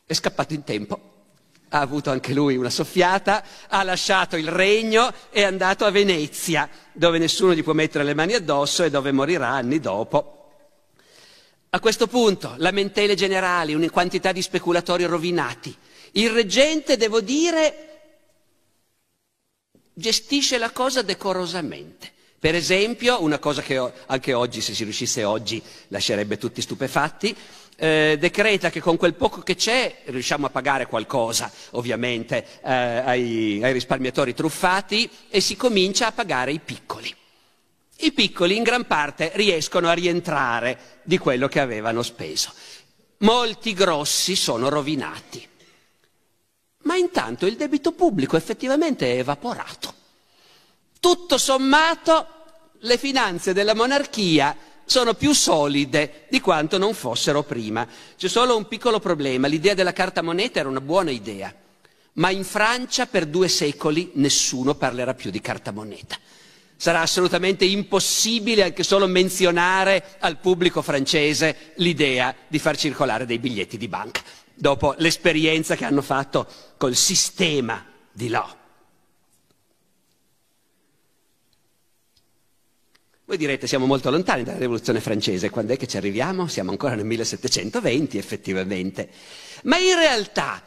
è scappato in tempo, ha avuto anche lui una soffiata, ha lasciato il regno e è andato a Venezia, dove nessuno gli può mettere le mani addosso e dove morirà anni dopo. A questo punto, lamentele generali, una quantità di speculatori rovinati. Il reggente, devo dire, gestisce la cosa decorosamente. Per esempio, una cosa che anche oggi, se si riuscisse oggi, lascerebbe tutti stupefatti, eh, decreta che con quel poco che c'è riusciamo a pagare qualcosa, ovviamente, eh, ai, ai risparmiatori truffati e si comincia a pagare i piccoli. I piccoli in gran parte riescono a rientrare di quello che avevano speso. Molti grossi sono rovinati ma intanto il debito pubblico effettivamente è evaporato. Tutto sommato le finanze della monarchia sono più solide di quanto non fossero prima. C'è solo un piccolo problema, l'idea della carta moneta era una buona idea, ma in Francia per due secoli nessuno parlerà più di carta moneta. Sarà assolutamente impossibile anche solo menzionare al pubblico francese l'idea di far circolare dei biglietti di banca dopo l'esperienza che hanno fatto col sistema di Law. Voi direte siamo molto lontani dalla rivoluzione francese, quando è che ci arriviamo? Siamo ancora nel 1720 effettivamente. Ma in realtà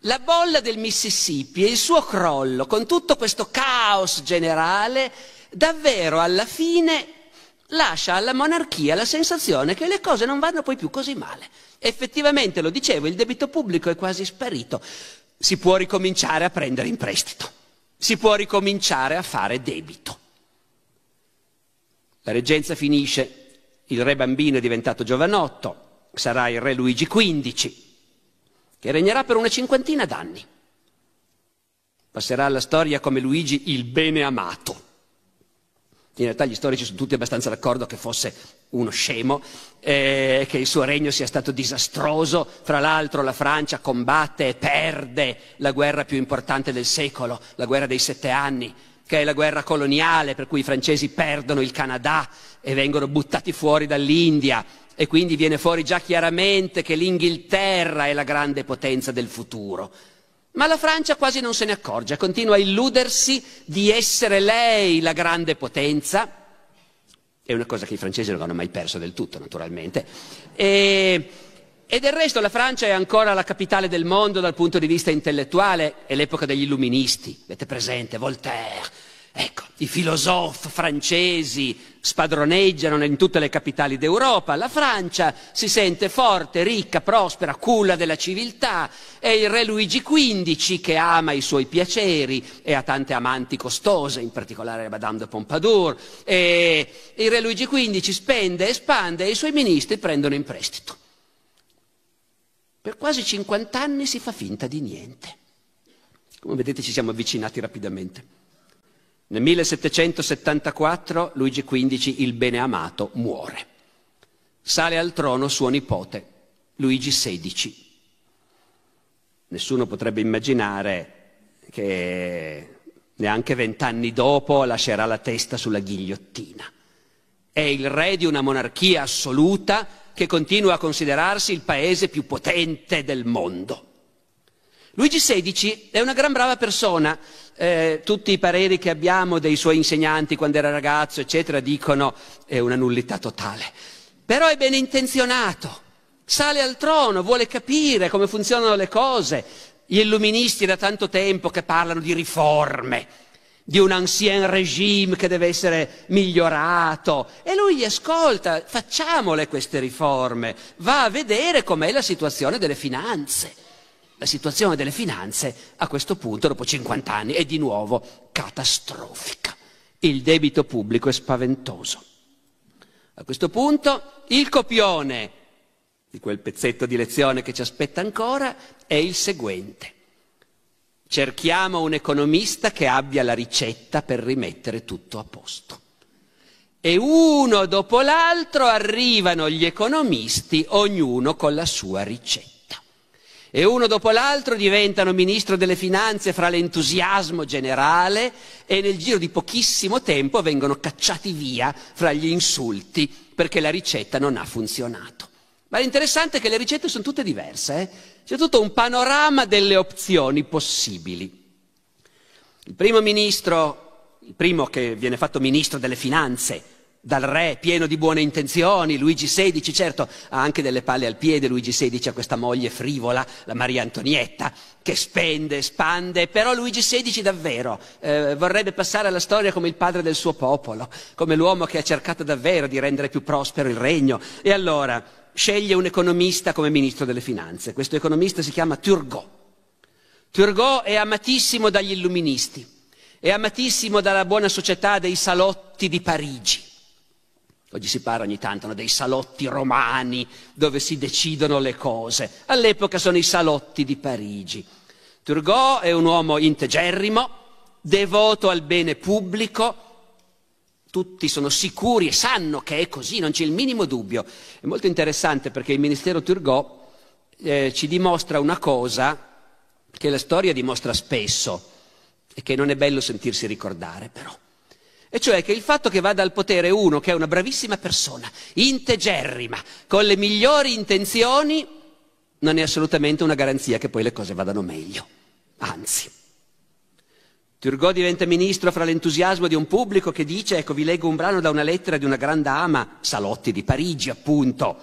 la bolla del Mississippi e il suo crollo, con tutto questo caos generale, davvero alla fine lascia alla monarchia la sensazione che le cose non vanno poi più così male. Effettivamente, lo dicevo, il debito pubblico è quasi sparito. Si può ricominciare a prendere in prestito, si può ricominciare a fare debito. La reggenza finisce, il re bambino è diventato giovanotto, sarà il re Luigi XV, che regnerà per una cinquantina d'anni. Passerà alla storia come Luigi il bene amato in realtà gli storici sono tutti abbastanza d'accordo che fosse uno scemo, eh, che il suo regno sia stato disastroso, fra l'altro la Francia combatte e perde la guerra più importante del secolo, la guerra dei sette anni, che è la guerra coloniale per cui i francesi perdono il Canada e vengono buttati fuori dall'India e quindi viene fuori già chiaramente che l'Inghilterra è la grande potenza del futuro. Ma la Francia quasi non se ne accorge, continua a illudersi di essere lei la grande potenza. È una cosa che i francesi non hanno mai perso del tutto, naturalmente. E, e del resto la Francia è ancora la capitale del mondo dal punto di vista intellettuale, è l'epoca degli illuministi, avete presente, Voltaire, Ecco, i filosofi francesi spadroneggiano in tutte le capitali d'Europa, la Francia si sente forte, ricca, prospera, culla della civiltà, è il re Luigi XV che ama i suoi piaceri e ha tante amanti costose, in particolare Madame de Pompadour, e il re Luigi XV spende, espande e i suoi ministri prendono in prestito. Per quasi 50 anni si fa finta di niente. Come vedete ci siamo avvicinati rapidamente. Nel 1774 Luigi XV, il beneamato, muore. Sale al trono suo nipote, Luigi XVI. Nessuno potrebbe immaginare che neanche vent'anni dopo lascerà la testa sulla ghigliottina. È il re di una monarchia assoluta che continua a considerarsi il paese più potente del mondo. Luigi XVI è una gran brava persona. Eh, tutti i pareri che abbiamo dei suoi insegnanti quando era ragazzo, eccetera, dicono è una nullità totale. Però è ben intenzionato, sale al trono, vuole capire come funzionano le cose. Gli illuministi da tanto tempo che parlano di riforme, di un ancien regime che deve essere migliorato. E lui gli ascolta, facciamole queste riforme, va a vedere com'è la situazione delle finanze la situazione delle finanze a questo punto, dopo 50 anni, è di nuovo catastrofica. Il debito pubblico è spaventoso. A questo punto il copione di quel pezzetto di lezione che ci aspetta ancora è il seguente. Cerchiamo un economista che abbia la ricetta per rimettere tutto a posto. E uno dopo l'altro arrivano gli economisti, ognuno con la sua ricetta e uno dopo l'altro diventano ministro delle finanze fra l'entusiasmo generale e nel giro di pochissimo tempo vengono cacciati via fra gli insulti perché la ricetta non ha funzionato. Ma l'interessante è che le ricette sono tutte diverse, eh? c'è tutto un panorama delle opzioni possibili. Il primo ministro, il primo che viene fatto ministro delle finanze, dal re pieno di buone intenzioni, Luigi XVI, certo ha anche delle palle al piede, Luigi XVI ha questa moglie frivola, la Maria Antonietta, che spende, spande, però Luigi XVI davvero eh, vorrebbe passare alla storia come il padre del suo popolo, come l'uomo che ha cercato davvero di rendere più prospero il regno. E allora sceglie un economista come ministro delle finanze, questo economista si chiama Turgot. Turgot è amatissimo dagli illuministi, è amatissimo dalla buona società dei salotti di Parigi Oggi si parla ogni tanto no, dei salotti romani dove si decidono le cose. All'epoca sono i salotti di Parigi. Turgot è un uomo integerrimo, devoto al bene pubblico, tutti sono sicuri e sanno che è così, non c'è il minimo dubbio. È molto interessante perché il ministero Turgot eh, ci dimostra una cosa che la storia dimostra spesso e che non è bello sentirsi ricordare però. E cioè che il fatto che vada al potere uno che è una bravissima persona, integerrima, con le migliori intenzioni, non è assolutamente una garanzia che poi le cose vadano meglio. Anzi. Turgot diventa ministro fra l'entusiasmo di un pubblico che dice, ecco vi leggo un brano da una lettera di una grande ama, Salotti di Parigi appunto.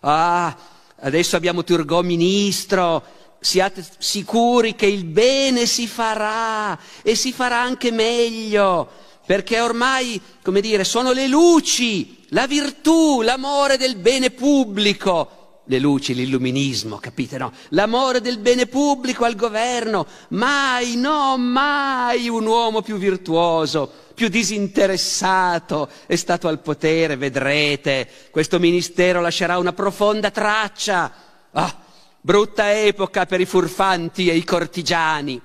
Ah, adesso abbiamo Turgot ministro, siate sicuri che il bene si farà e si farà anche meglio perché ormai, come dire, sono le luci, la virtù, l'amore del bene pubblico, le luci, l'illuminismo, capite, no? L'amore del bene pubblico al governo, mai, no, mai un uomo più virtuoso, più disinteressato è stato al potere, vedrete, questo ministero lascerà una profonda traccia. Ah, brutta epoca per i furfanti e i cortigiani.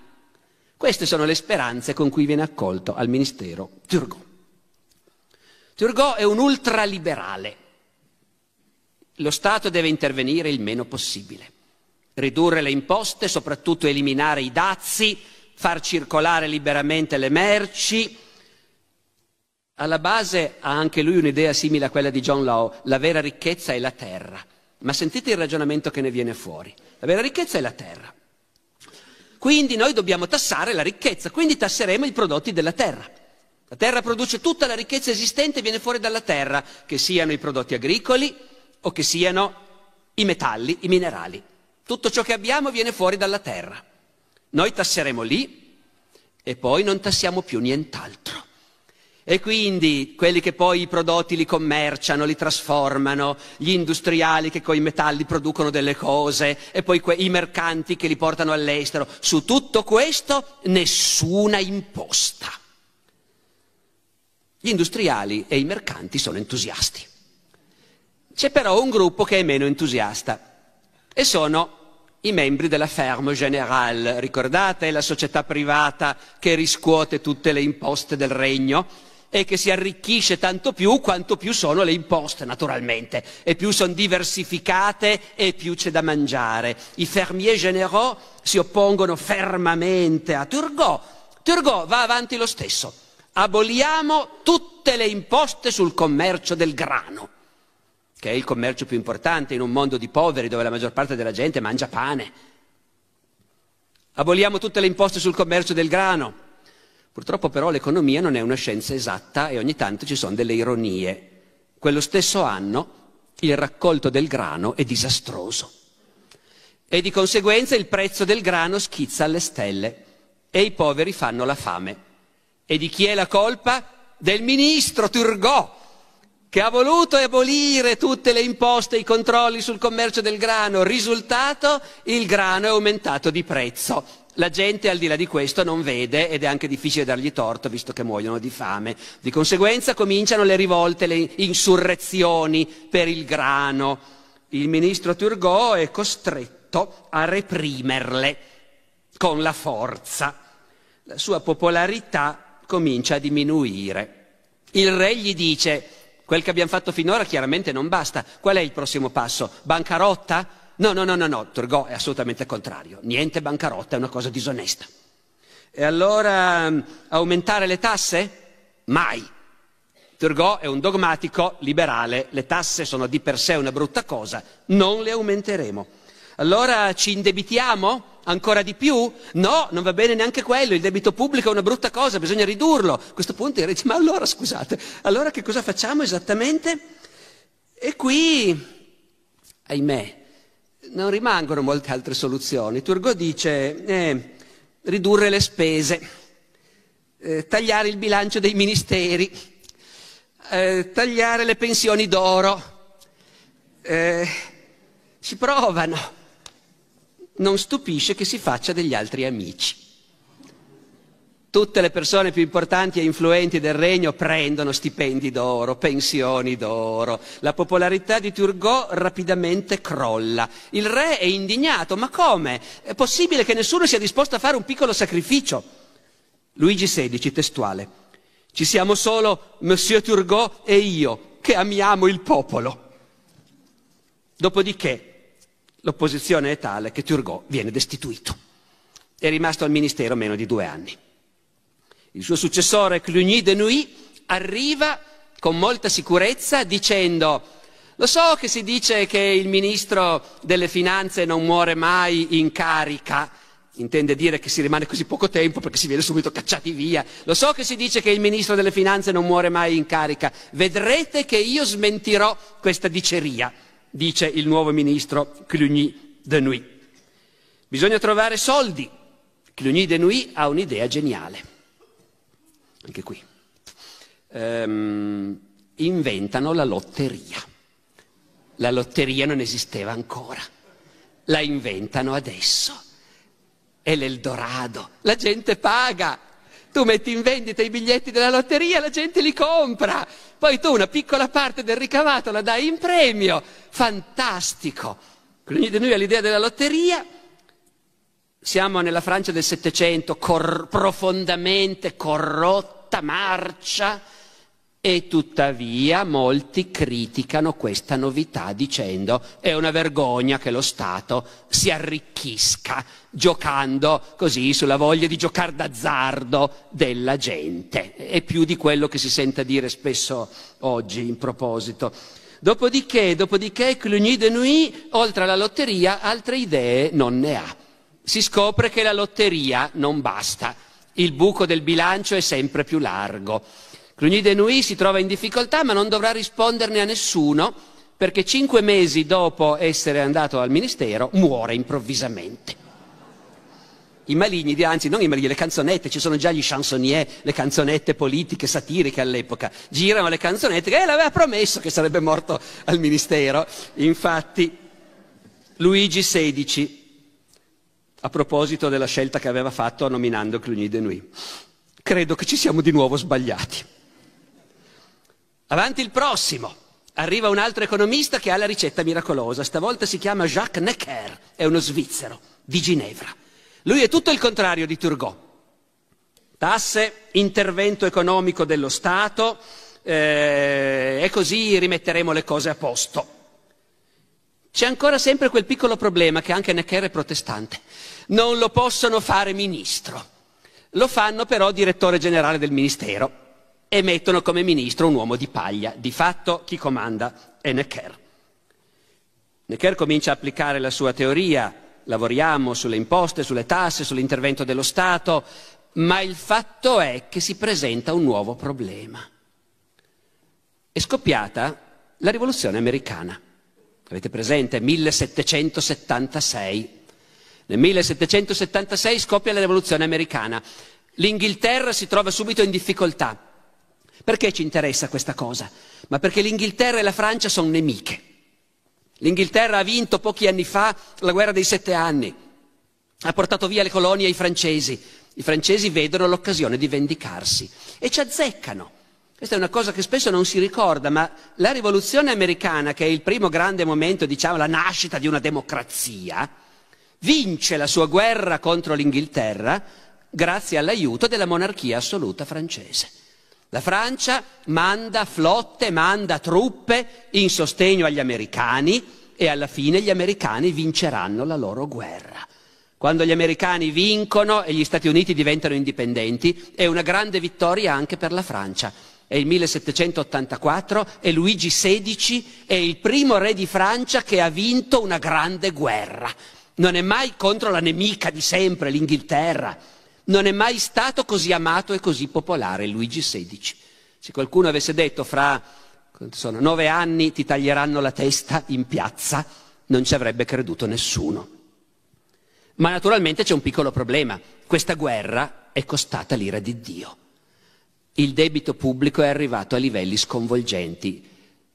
Queste sono le speranze con cui viene accolto al ministero Turgot. Turgot è un ultraliberale. Lo Stato deve intervenire il meno possibile, ridurre le imposte, soprattutto eliminare i dazi, far circolare liberamente le merci. Alla base ha anche lui un'idea simile a quella di John Law, la vera ricchezza è la terra. Ma sentite il ragionamento che ne viene fuori. La vera ricchezza è la terra. Quindi noi dobbiamo tassare la ricchezza, quindi tasseremo i prodotti della terra. La terra produce tutta la ricchezza esistente e viene fuori dalla terra, che siano i prodotti agricoli o che siano i metalli, i minerali. Tutto ciò che abbiamo viene fuori dalla terra. Noi tasseremo lì e poi non tassiamo più nient'altro. E quindi quelli che poi i prodotti li commerciano, li trasformano, gli industriali che con i metalli producono delle cose e poi que- i mercanti che li portano all'estero. Su tutto questo nessuna imposta. Gli industriali e i mercanti sono entusiasti. C'è però un gruppo che è meno entusiasta e sono i membri della Fermo Générale. Ricordate la società privata che riscuote tutte le imposte del regno? e che si arricchisce tanto più quanto più sono le imposte, naturalmente, e più sono diversificate e più c'è da mangiare. I fermiers généraux si oppongono fermamente a Turgot. Turgot va avanti lo stesso. Aboliamo tutte le imposte sul commercio del grano, che è il commercio più importante in un mondo di poveri dove la maggior parte della gente mangia pane. Aboliamo tutte le imposte sul commercio del grano Purtroppo però l'economia non è una scienza esatta e ogni tanto ci sono delle ironie. Quello stesso anno il raccolto del grano è disastroso e di conseguenza il prezzo del grano schizza alle stelle e i poveri fanno la fame. E di chi è la colpa? Del ministro Turgot che ha voluto abolire tutte le imposte e i controlli sul commercio del grano. Risultato? Il grano è aumentato di prezzo. La gente al di là di questo non vede ed è anche difficile dargli torto visto che muoiono di fame. Di conseguenza cominciano le rivolte, le insurrezioni per il grano. Il ministro Turgot è costretto a reprimerle con la forza. La sua popolarità comincia a diminuire. Il re gli dice quel che abbiamo fatto finora chiaramente non basta. Qual è il prossimo passo? Bancarotta? no, no, no, no, no, Turgot è assolutamente contrario, niente bancarotta, è una cosa disonesta. E allora mm, aumentare le tasse? Mai. Turgot è un dogmatico liberale, le tasse sono di per sé una brutta cosa, non le aumenteremo. Allora ci indebitiamo? Ancora di più? No, non va bene neanche quello, il debito pubblico è una brutta cosa, bisogna ridurlo. A questo punto io dice, ma allora scusate, allora che cosa facciamo esattamente? E qui, ahimè, non rimangono molte altre soluzioni. Turgot dice eh, ridurre le spese, eh, tagliare il bilancio dei ministeri, eh, tagliare le pensioni d'oro. Eh, si provano. Non stupisce che si faccia degli altri amici. Tutte le persone più importanti e influenti del regno prendono stipendi d'oro, pensioni d'oro. La popolarità di Turgot rapidamente crolla. Il re è indignato, ma come? È possibile che nessuno sia disposto a fare un piccolo sacrificio? Luigi XVI, testuale. Ci siamo solo Monsieur Turgot e io, che amiamo il popolo. Dopodiché l'opposizione è tale che Turgot viene destituito. È rimasto al ministero meno di due anni. Il suo successore Cluny de Nuy arriva con molta sicurezza dicendo lo so che si dice che il ministro delle finanze non muore mai in carica, intende dire che si rimane così poco tempo perché si viene subito cacciati via. Lo so che si dice che il ministro delle finanze non muore mai in carica, vedrete che io smentirò questa diceria, dice il nuovo ministro Cluny de Nuy. Bisogna trovare soldi. Cluny de Nuy ha un'idea geniale anche qui, ehm, inventano la lotteria. La lotteria non esisteva ancora, la inventano adesso. È l'Eldorado, la gente paga. Tu metti in vendita i biglietti della lotteria, la gente li compra. Poi tu una piccola parte del ricavato la dai in premio. Fantastico. Quindi noi all'idea della lotteria siamo nella Francia del Settecento, cor- profondamente corrotta, marcia, e tuttavia molti criticano questa novità dicendo è una vergogna che lo Stato si arricchisca giocando così sulla voglia di giocare d'azzardo della gente. È più di quello che si sente dire spesso oggi in proposito. Dopodiché, dopodiché Cluny de Nuit, oltre alla lotteria, altre idee non ne ha si scopre che la lotteria non basta, il buco del bilancio è sempre più largo. Cluny de Nui si trova in difficoltà ma non dovrà risponderne a nessuno perché cinque mesi dopo essere andato al ministero muore improvvisamente. I maligni, anzi non i maligni, le canzonette, ci sono già gli chansonnier, le canzonette politiche, satiriche all'epoca, girano le canzonette che eh, l'aveva promesso che sarebbe morto al ministero. Infatti Luigi XVI a proposito della scelta che aveva fatto nominando Cluny de Nui. Credo che ci siamo di nuovo sbagliati. Avanti il prossimo. Arriva un altro economista che ha la ricetta miracolosa. Stavolta si chiama Jacques Necker, è uno svizzero di Ginevra. Lui è tutto il contrario di Turgot. Tasse, intervento economico dello Stato, eh, e così rimetteremo le cose a posto. C'è ancora sempre quel piccolo problema che anche Necker è protestante. Non lo possono fare ministro. Lo fanno però direttore generale del ministero e mettono come ministro un uomo di paglia. Di fatto chi comanda è Necker. Necker comincia a applicare la sua teoria. Lavoriamo sulle imposte, sulle tasse, sull'intervento dello Stato, ma il fatto è che si presenta un nuovo problema. È scoppiata la rivoluzione americana. Avete presente? 1776. Nel 1776 scoppia la rivoluzione americana. L'Inghilterra si trova subito in difficoltà. Perché ci interessa questa cosa? Ma perché l'Inghilterra e la Francia sono nemiche. L'Inghilterra ha vinto pochi anni fa la guerra dei sette anni, ha portato via le colonie ai francesi. I francesi vedono l'occasione di vendicarsi e ci azzeccano. Questa è una cosa che spesso non si ricorda, ma la rivoluzione americana, che è il primo grande momento, diciamo, la nascita di una democrazia, vince la sua guerra contro l'Inghilterra grazie all'aiuto della monarchia assoluta francese. La Francia manda flotte, manda truppe in sostegno agli americani e alla fine gli americani vinceranno la loro guerra. Quando gli americani vincono e gli Stati Uniti diventano indipendenti, è una grande vittoria anche per la Francia è il 1784 e Luigi XVI è il primo re di Francia che ha vinto una grande guerra. Non è mai contro la nemica di sempre, l'Inghilterra. Non è mai stato così amato e così popolare Luigi XVI. Se qualcuno avesse detto fra sono, nove anni ti taglieranno la testa in piazza, non ci avrebbe creduto nessuno. Ma naturalmente c'è un piccolo problema. Questa guerra è costata l'ira di Dio il debito pubblico è arrivato a livelli sconvolgenti.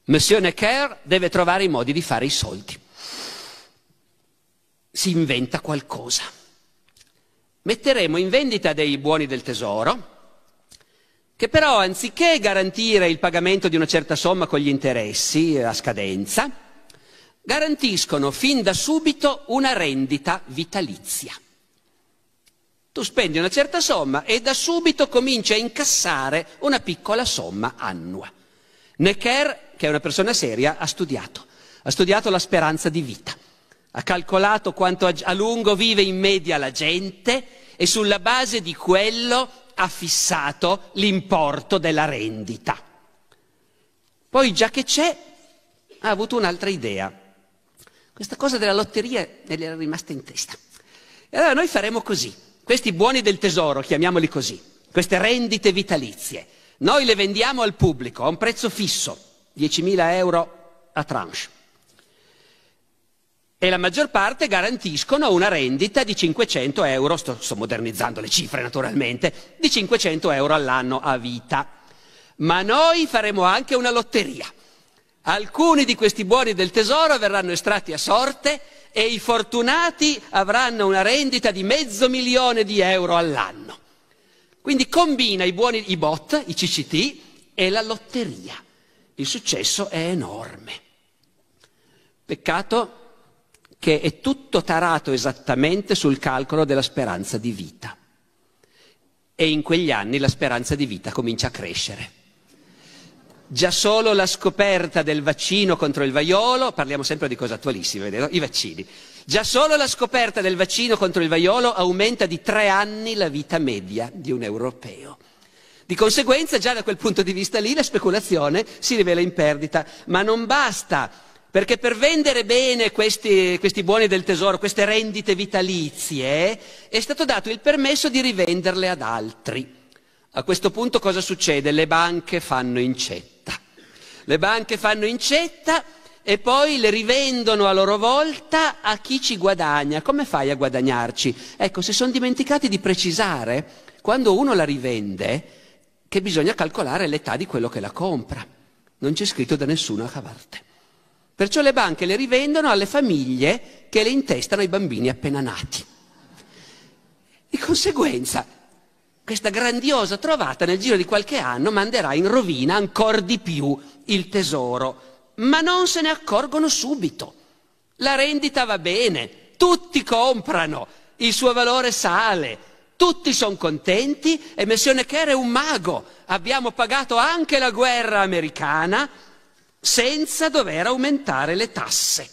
Monsieur Necker deve trovare i modi di fare i soldi. Si inventa qualcosa. Metteremo in vendita dei buoni del tesoro, che però anziché garantire il pagamento di una certa somma con gli interessi a scadenza, garantiscono fin da subito una rendita vitalizia tu spendi una certa somma e da subito cominci a incassare una piccola somma annua. Necker, che è una persona seria, ha studiato, ha studiato la speranza di vita, ha calcolato quanto a lungo vive in media la gente e sulla base di quello ha fissato l'importo della rendita. Poi già che c'è, ha avuto un'altra idea. Questa cosa della lotteria le era rimasta in testa. E allora noi faremo così. Questi buoni del tesoro, chiamiamoli così, queste rendite vitalizie, noi le vendiamo al pubblico a un prezzo fisso, 10.000 euro a tranche. E la maggior parte garantiscono una rendita di 500 euro, sto, sto modernizzando le cifre naturalmente, di 500 euro all'anno a vita. Ma noi faremo anche una lotteria. Alcuni di questi buoni del tesoro verranno estratti a sorte e i fortunati avranno una rendita di mezzo milione di euro all'anno. Quindi combina i buoni i bot, i CCT e la lotteria. Il successo è enorme. Peccato che è tutto tarato esattamente sul calcolo della speranza di vita. E in quegli anni la speranza di vita comincia a crescere. Già solo la scoperta del vaccino contro il vaiolo, parliamo sempre di cose attualissime, vedete, no? i vaccini. Già solo la scoperta del vaccino contro il vaiolo aumenta di tre anni la vita media di un europeo. Di conseguenza, già da quel punto di vista lì, la speculazione si rivela in perdita. Ma non basta, perché per vendere bene questi, questi buoni del tesoro, queste rendite vitalizie, è stato dato il permesso di rivenderle ad altri. A questo punto cosa succede? Le banche fanno incetta. Le banche fanno incetta e poi le rivendono a loro volta a chi ci guadagna. Come fai a guadagnarci? Ecco, si sono dimenticati di precisare, quando uno la rivende, che bisogna calcolare l'età di quello che la compra. Non c'è scritto da nessuno a parte. Perciò le banche le rivendono alle famiglie che le intestano ai bambini appena nati. Di conseguenza, questa grandiosa trovata nel giro di qualche anno manderà in rovina ancora di più il tesoro, ma non se ne accorgono subito. La rendita va bene, tutti comprano, il suo valore sale, tutti sono contenti e Messie Necker è un mago. Abbiamo pagato anche la guerra americana senza dover aumentare le tasse.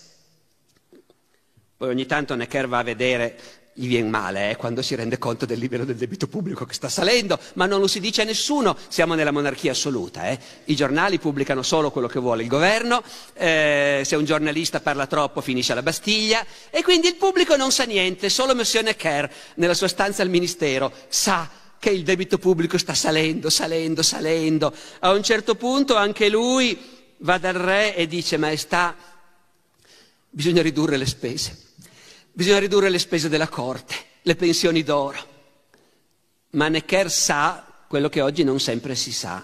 Poi ogni tanto Necker va a vedere gli viene male eh, quando si rende conto del livello del debito pubblico che sta salendo, ma non lo si dice a nessuno, siamo nella monarchia assoluta, eh. i giornali pubblicano solo quello che vuole il governo, eh, se un giornalista parla troppo finisce la Bastiglia e quindi il pubblico non sa niente, solo Monsieur Necker nella sua stanza al Ministero sa che il debito pubblico sta salendo, salendo, salendo. A un certo punto anche lui va dal re e dice Maestà, bisogna ridurre le spese. Bisogna ridurre le spese della corte, le pensioni d'oro. Manecher sa quello che oggi non sempre si sa.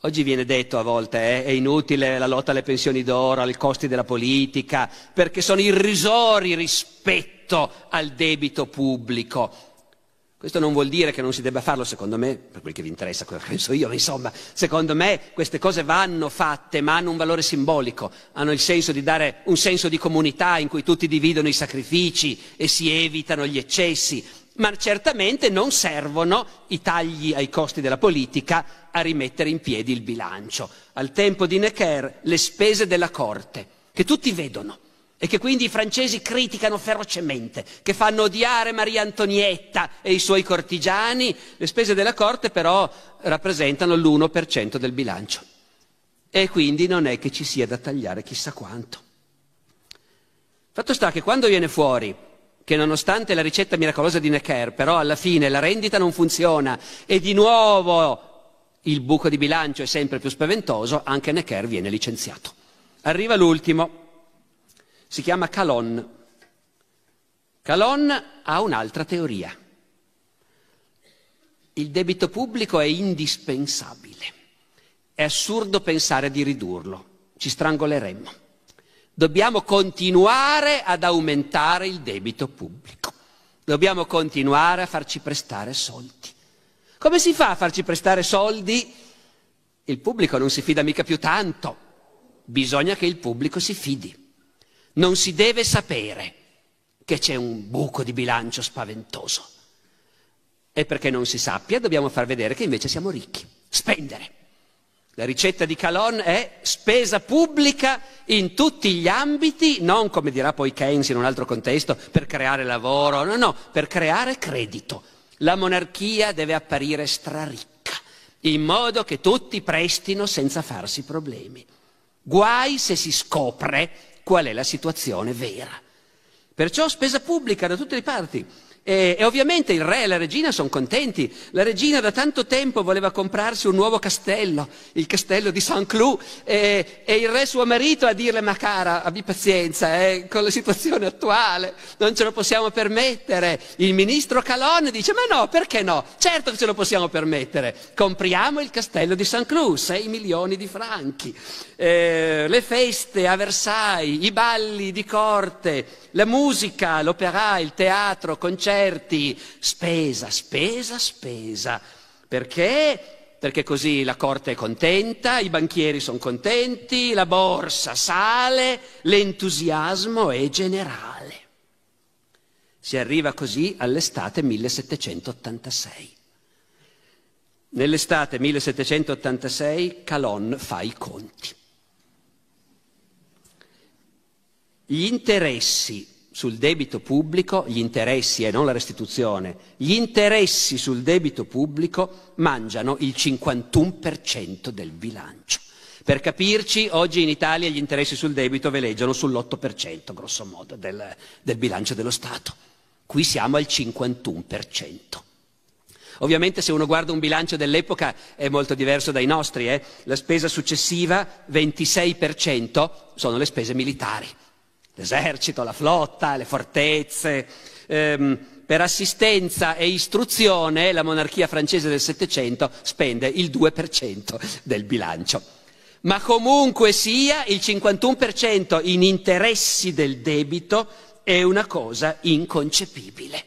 Oggi viene detto a volte eh, è inutile la lotta alle pensioni d'oro, ai costi della politica, perché sono irrisori rispetto al debito pubblico. Questo non vuol dire che non si debba farlo, secondo me, per quel che vi interessa, quello che penso io, ma insomma, secondo me queste cose vanno fatte, ma hanno un valore simbolico, hanno il senso di dare un senso di comunità in cui tutti dividono i sacrifici e si evitano gli eccessi, ma certamente non servono i tagli ai costi della politica a rimettere in piedi il bilancio. Al tempo di Necker le spese della Corte, che tutti vedono e che quindi i francesi criticano ferocemente, che fanno odiare Maria Antonietta e i suoi cortigiani, le spese della corte però rappresentano l'1% del bilancio. E quindi non è che ci sia da tagliare chissà quanto. Fatto sta che quando viene fuori che nonostante la ricetta miracolosa di Necker, però alla fine la rendita non funziona e di nuovo il buco di bilancio è sempre più spaventoso, anche Necker viene licenziato. Arriva l'ultimo si chiama Calon. Calon ha un'altra teoria. Il debito pubblico è indispensabile. È assurdo pensare di ridurlo, ci strangoleremmo. Dobbiamo continuare ad aumentare il debito pubblico. Dobbiamo continuare a farci prestare soldi. Come si fa a farci prestare soldi? Il pubblico non si fida mica più tanto. Bisogna che il pubblico si fidi. Non si deve sapere che c'è un buco di bilancio spaventoso. E perché non si sappia dobbiamo far vedere che invece siamo ricchi. Spendere. La ricetta di Calon è spesa pubblica in tutti gli ambiti, non come dirà poi Keynes in un altro contesto, per creare lavoro, no, no, per creare credito. La monarchia deve apparire straricca, in modo che tutti prestino senza farsi problemi. Guai se si scopre qual è la situazione vera. Perciò spesa pubblica da tutte le parti. E, e, ovviamente il re e la regina sono contenti. La regina da tanto tempo voleva comprarsi un nuovo castello, il castello di Saint-Cloud, e, e, il re suo marito a dirle ma cara, abbi pazienza, eh, con la situazione attuale non ce lo possiamo permettere. Il ministro Calonne dice ma no, perché no? Certo che ce lo possiamo permettere. Compriamo il castello di Saint-Cloud, 6 milioni di franchi. Eh, le feste a Versailles, i balli di corte, la musica, l'opera, il teatro, concerti, spesa, spesa, spesa. Perché? Perché così la corte è contenta, i banchieri sono contenti, la borsa sale, l'entusiasmo è generale. Si arriva così all'estate 1786. Nell'estate 1786 Calonne fa i conti. gli interessi sul debito pubblico, gli interessi e eh, non la restituzione, gli interessi sul debito pubblico mangiano il 51% del bilancio. Per capirci, oggi in Italia gli interessi sul debito veleggiano sull'8% grosso modo del, del bilancio dello Stato. Qui siamo al 51%. Ovviamente se uno guarda un bilancio dell'epoca è molto diverso dai nostri, eh? la spesa successiva 26% sono le spese militari l'esercito, la flotta, le fortezze. Ehm, per assistenza e istruzione la monarchia francese del Settecento spende il 2% del bilancio. Ma comunque sia, il 51% in interessi del debito è una cosa inconcepibile.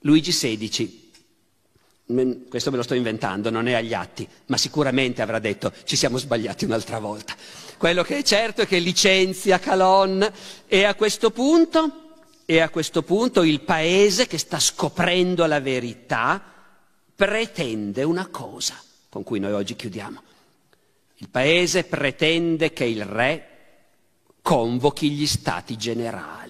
Luigi XVI, questo me lo sto inventando, non è agli atti, ma sicuramente avrà detto ci siamo sbagliati un'altra volta. Quello che è certo è che licenzia Calon e a questo punto, e a questo punto il paese che sta scoprendo la verità pretende una cosa con cui noi oggi chiudiamo. Il paese pretende che il re convochi gli stati generali.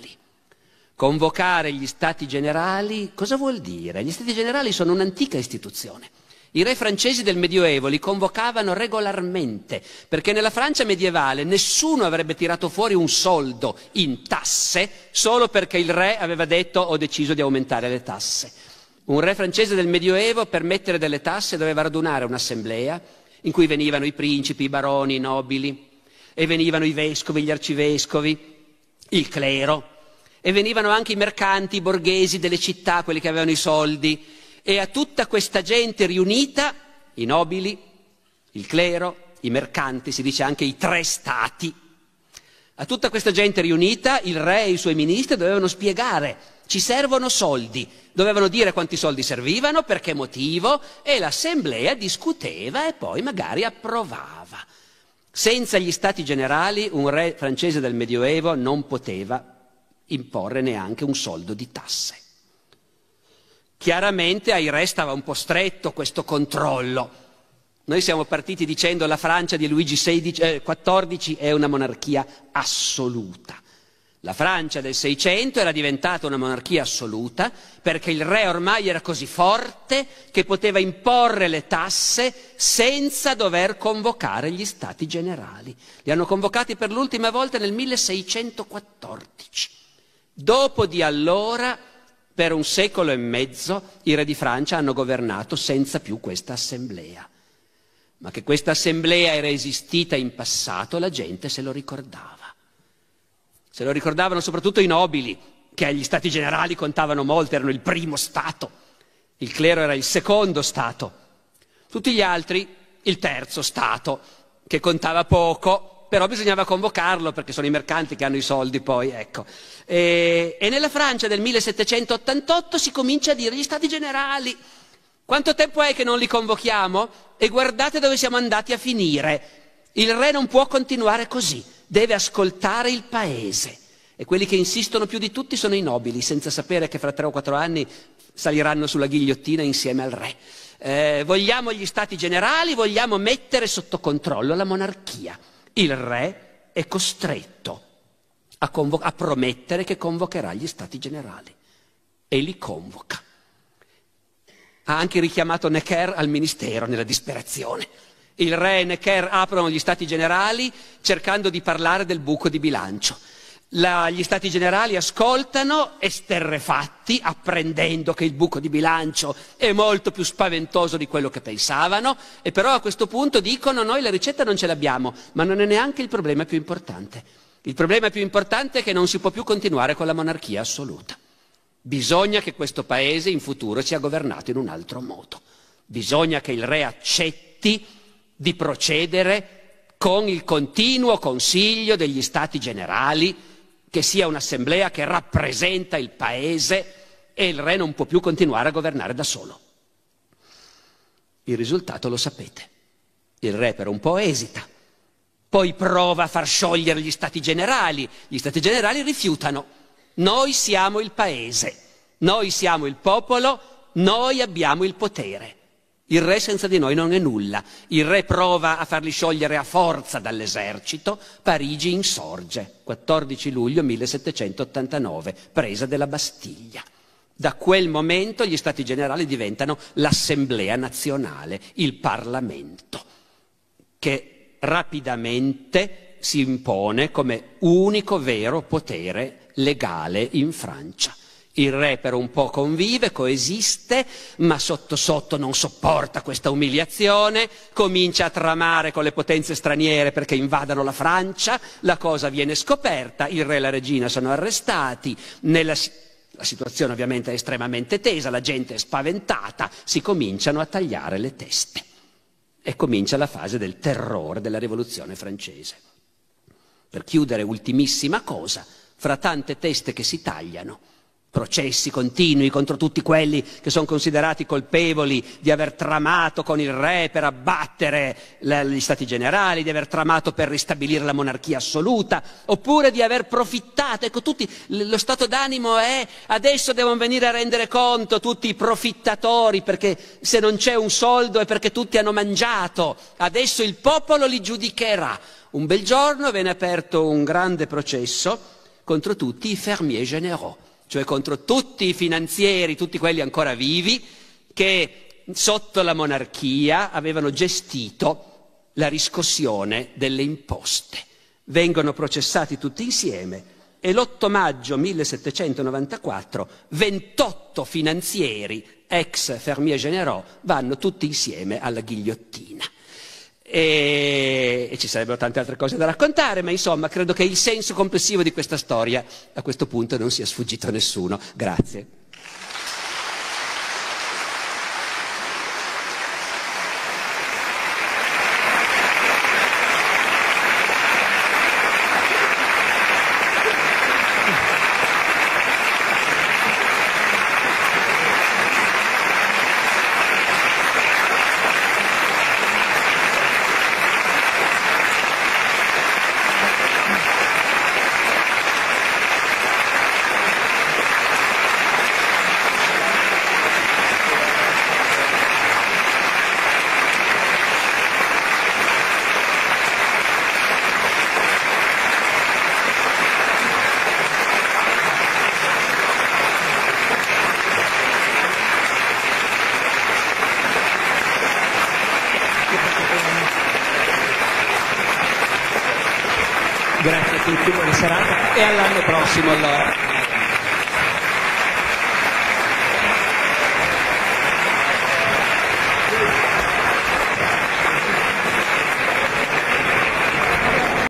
Convocare gli stati generali cosa vuol dire? Gli stati generali sono un'antica istituzione. I re francesi del Medioevo li convocavano regolarmente, perché nella Francia medievale nessuno avrebbe tirato fuori un soldo in tasse solo perché il re aveva detto ho deciso di aumentare le tasse. Un re francese del Medioevo per mettere delle tasse doveva radunare un'assemblea in cui venivano i principi, i baroni, i nobili, e venivano i vescovi, gli arcivescovi, il clero, e venivano anche i mercanti, i borghesi delle città, quelli che avevano i soldi, e a tutta questa gente riunita, i nobili, il clero, i mercanti, si dice anche i tre stati, a tutta questa gente riunita, il re e i suoi ministri dovevano spiegare, ci servono soldi, dovevano dire quanti soldi servivano, per che motivo, e l'assemblea discuteva e poi magari approvava. Senza gli stati generali un re francese del Medioevo non poteva imporre neanche un soldo di tasse. Chiaramente ai re stava un po' stretto questo controllo. Noi siamo partiti dicendo la Francia di Luigi XVI, eh, XIV è una monarchia assoluta. La Francia del Seicento era diventata una monarchia assoluta perché il re ormai era così forte che poteva imporre le tasse senza dover convocare gli stati generali. Li hanno convocati per l'ultima volta nel 1614. Dopo di allora per un secolo e mezzo i re di Francia hanno governato senza più questa assemblea. Ma che questa assemblea era esistita in passato la gente se lo ricordava. Se lo ricordavano soprattutto i nobili, che agli stati generali contavano molto, erano il primo Stato, il clero era il secondo Stato, tutti gli altri il terzo Stato, che contava poco, però bisognava convocarlo perché sono i mercanti che hanno i soldi poi, ecco. E, e nella Francia del 1788 si comincia a dire gli stati generali, quanto tempo è che non li convochiamo? E guardate dove siamo andati a finire. Il re non può continuare così, deve ascoltare il paese. E quelli che insistono più di tutti sono i nobili, senza sapere che fra tre o quattro anni saliranno sulla ghigliottina insieme al re. Eh, vogliamo gli stati generali, vogliamo mettere sotto controllo la monarchia il re è costretto a, convo- a promettere che convocherà gli stati generali e li convoca. Ha anche richiamato Necker al ministero nella disperazione. Il re e Necker aprono gli stati generali cercando di parlare del buco di bilancio. La, gli stati generali ascoltano, esterrefatti, apprendendo che il buco di bilancio è molto più spaventoso di quello che pensavano, e però a questo punto dicono noi la ricetta non ce l'abbiamo, ma non è neanche il problema più importante. Il problema più importante è che non si può più continuare con la monarchia assoluta. Bisogna che questo paese in futuro sia governato in un altro modo. Bisogna che il re accetti di procedere con il continuo consiglio degli stati generali che sia un'assemblea che rappresenta il paese e il re non può più continuare a governare da solo. Il risultato lo sapete. Il re per un po' esita, poi prova a far sciogliere gli stati generali, gli stati generali rifiutano. Noi siamo il paese, noi siamo il popolo, noi abbiamo il potere. Il re senza di noi non è nulla. Il re prova a farli sciogliere a forza dall'esercito. Parigi insorge. 14 luglio 1789, presa della Bastiglia. Da quel momento gli stati generali diventano l'Assemblea nazionale, il Parlamento, che rapidamente si impone come unico vero potere legale in Francia. Il re per un po' convive, coesiste, ma sotto sotto non sopporta questa umiliazione, comincia a tramare con le potenze straniere perché invadano la Francia, la cosa viene scoperta, il re e la regina sono arrestati, nella, la situazione ovviamente è estremamente tesa, la gente è spaventata, si cominciano a tagliare le teste e comincia la fase del terrore della rivoluzione francese. Per chiudere, ultimissima cosa, fra tante teste che si tagliano, processi continui contro tutti quelli che sono considerati colpevoli di aver tramato con il re per abbattere la, gli stati generali, di aver tramato per ristabilire la monarchia assoluta, oppure di aver profittato. Ecco, tutti, lo stato d'animo è adesso devono venire a rendere conto tutti i profittatori perché se non c'è un soldo è perché tutti hanno mangiato, adesso il popolo li giudicherà. Un bel giorno viene aperto un grande processo contro tutti i fermiers généraux cioè contro tutti i finanzieri, tutti quelli ancora vivi, che sotto la monarchia avevano gestito la riscossione delle imposte. Vengono processati tutti insieme e l'8 maggio 1794 28 finanzieri ex Fermier Generaux vanno tutti insieme alla ghigliottina. E, e, ci sarebbero tante altre cose da raccontare, ma insomma credo che il senso complessivo di questa storia a questo punto non sia sfuggito a nessuno. Grazie. Bismillah.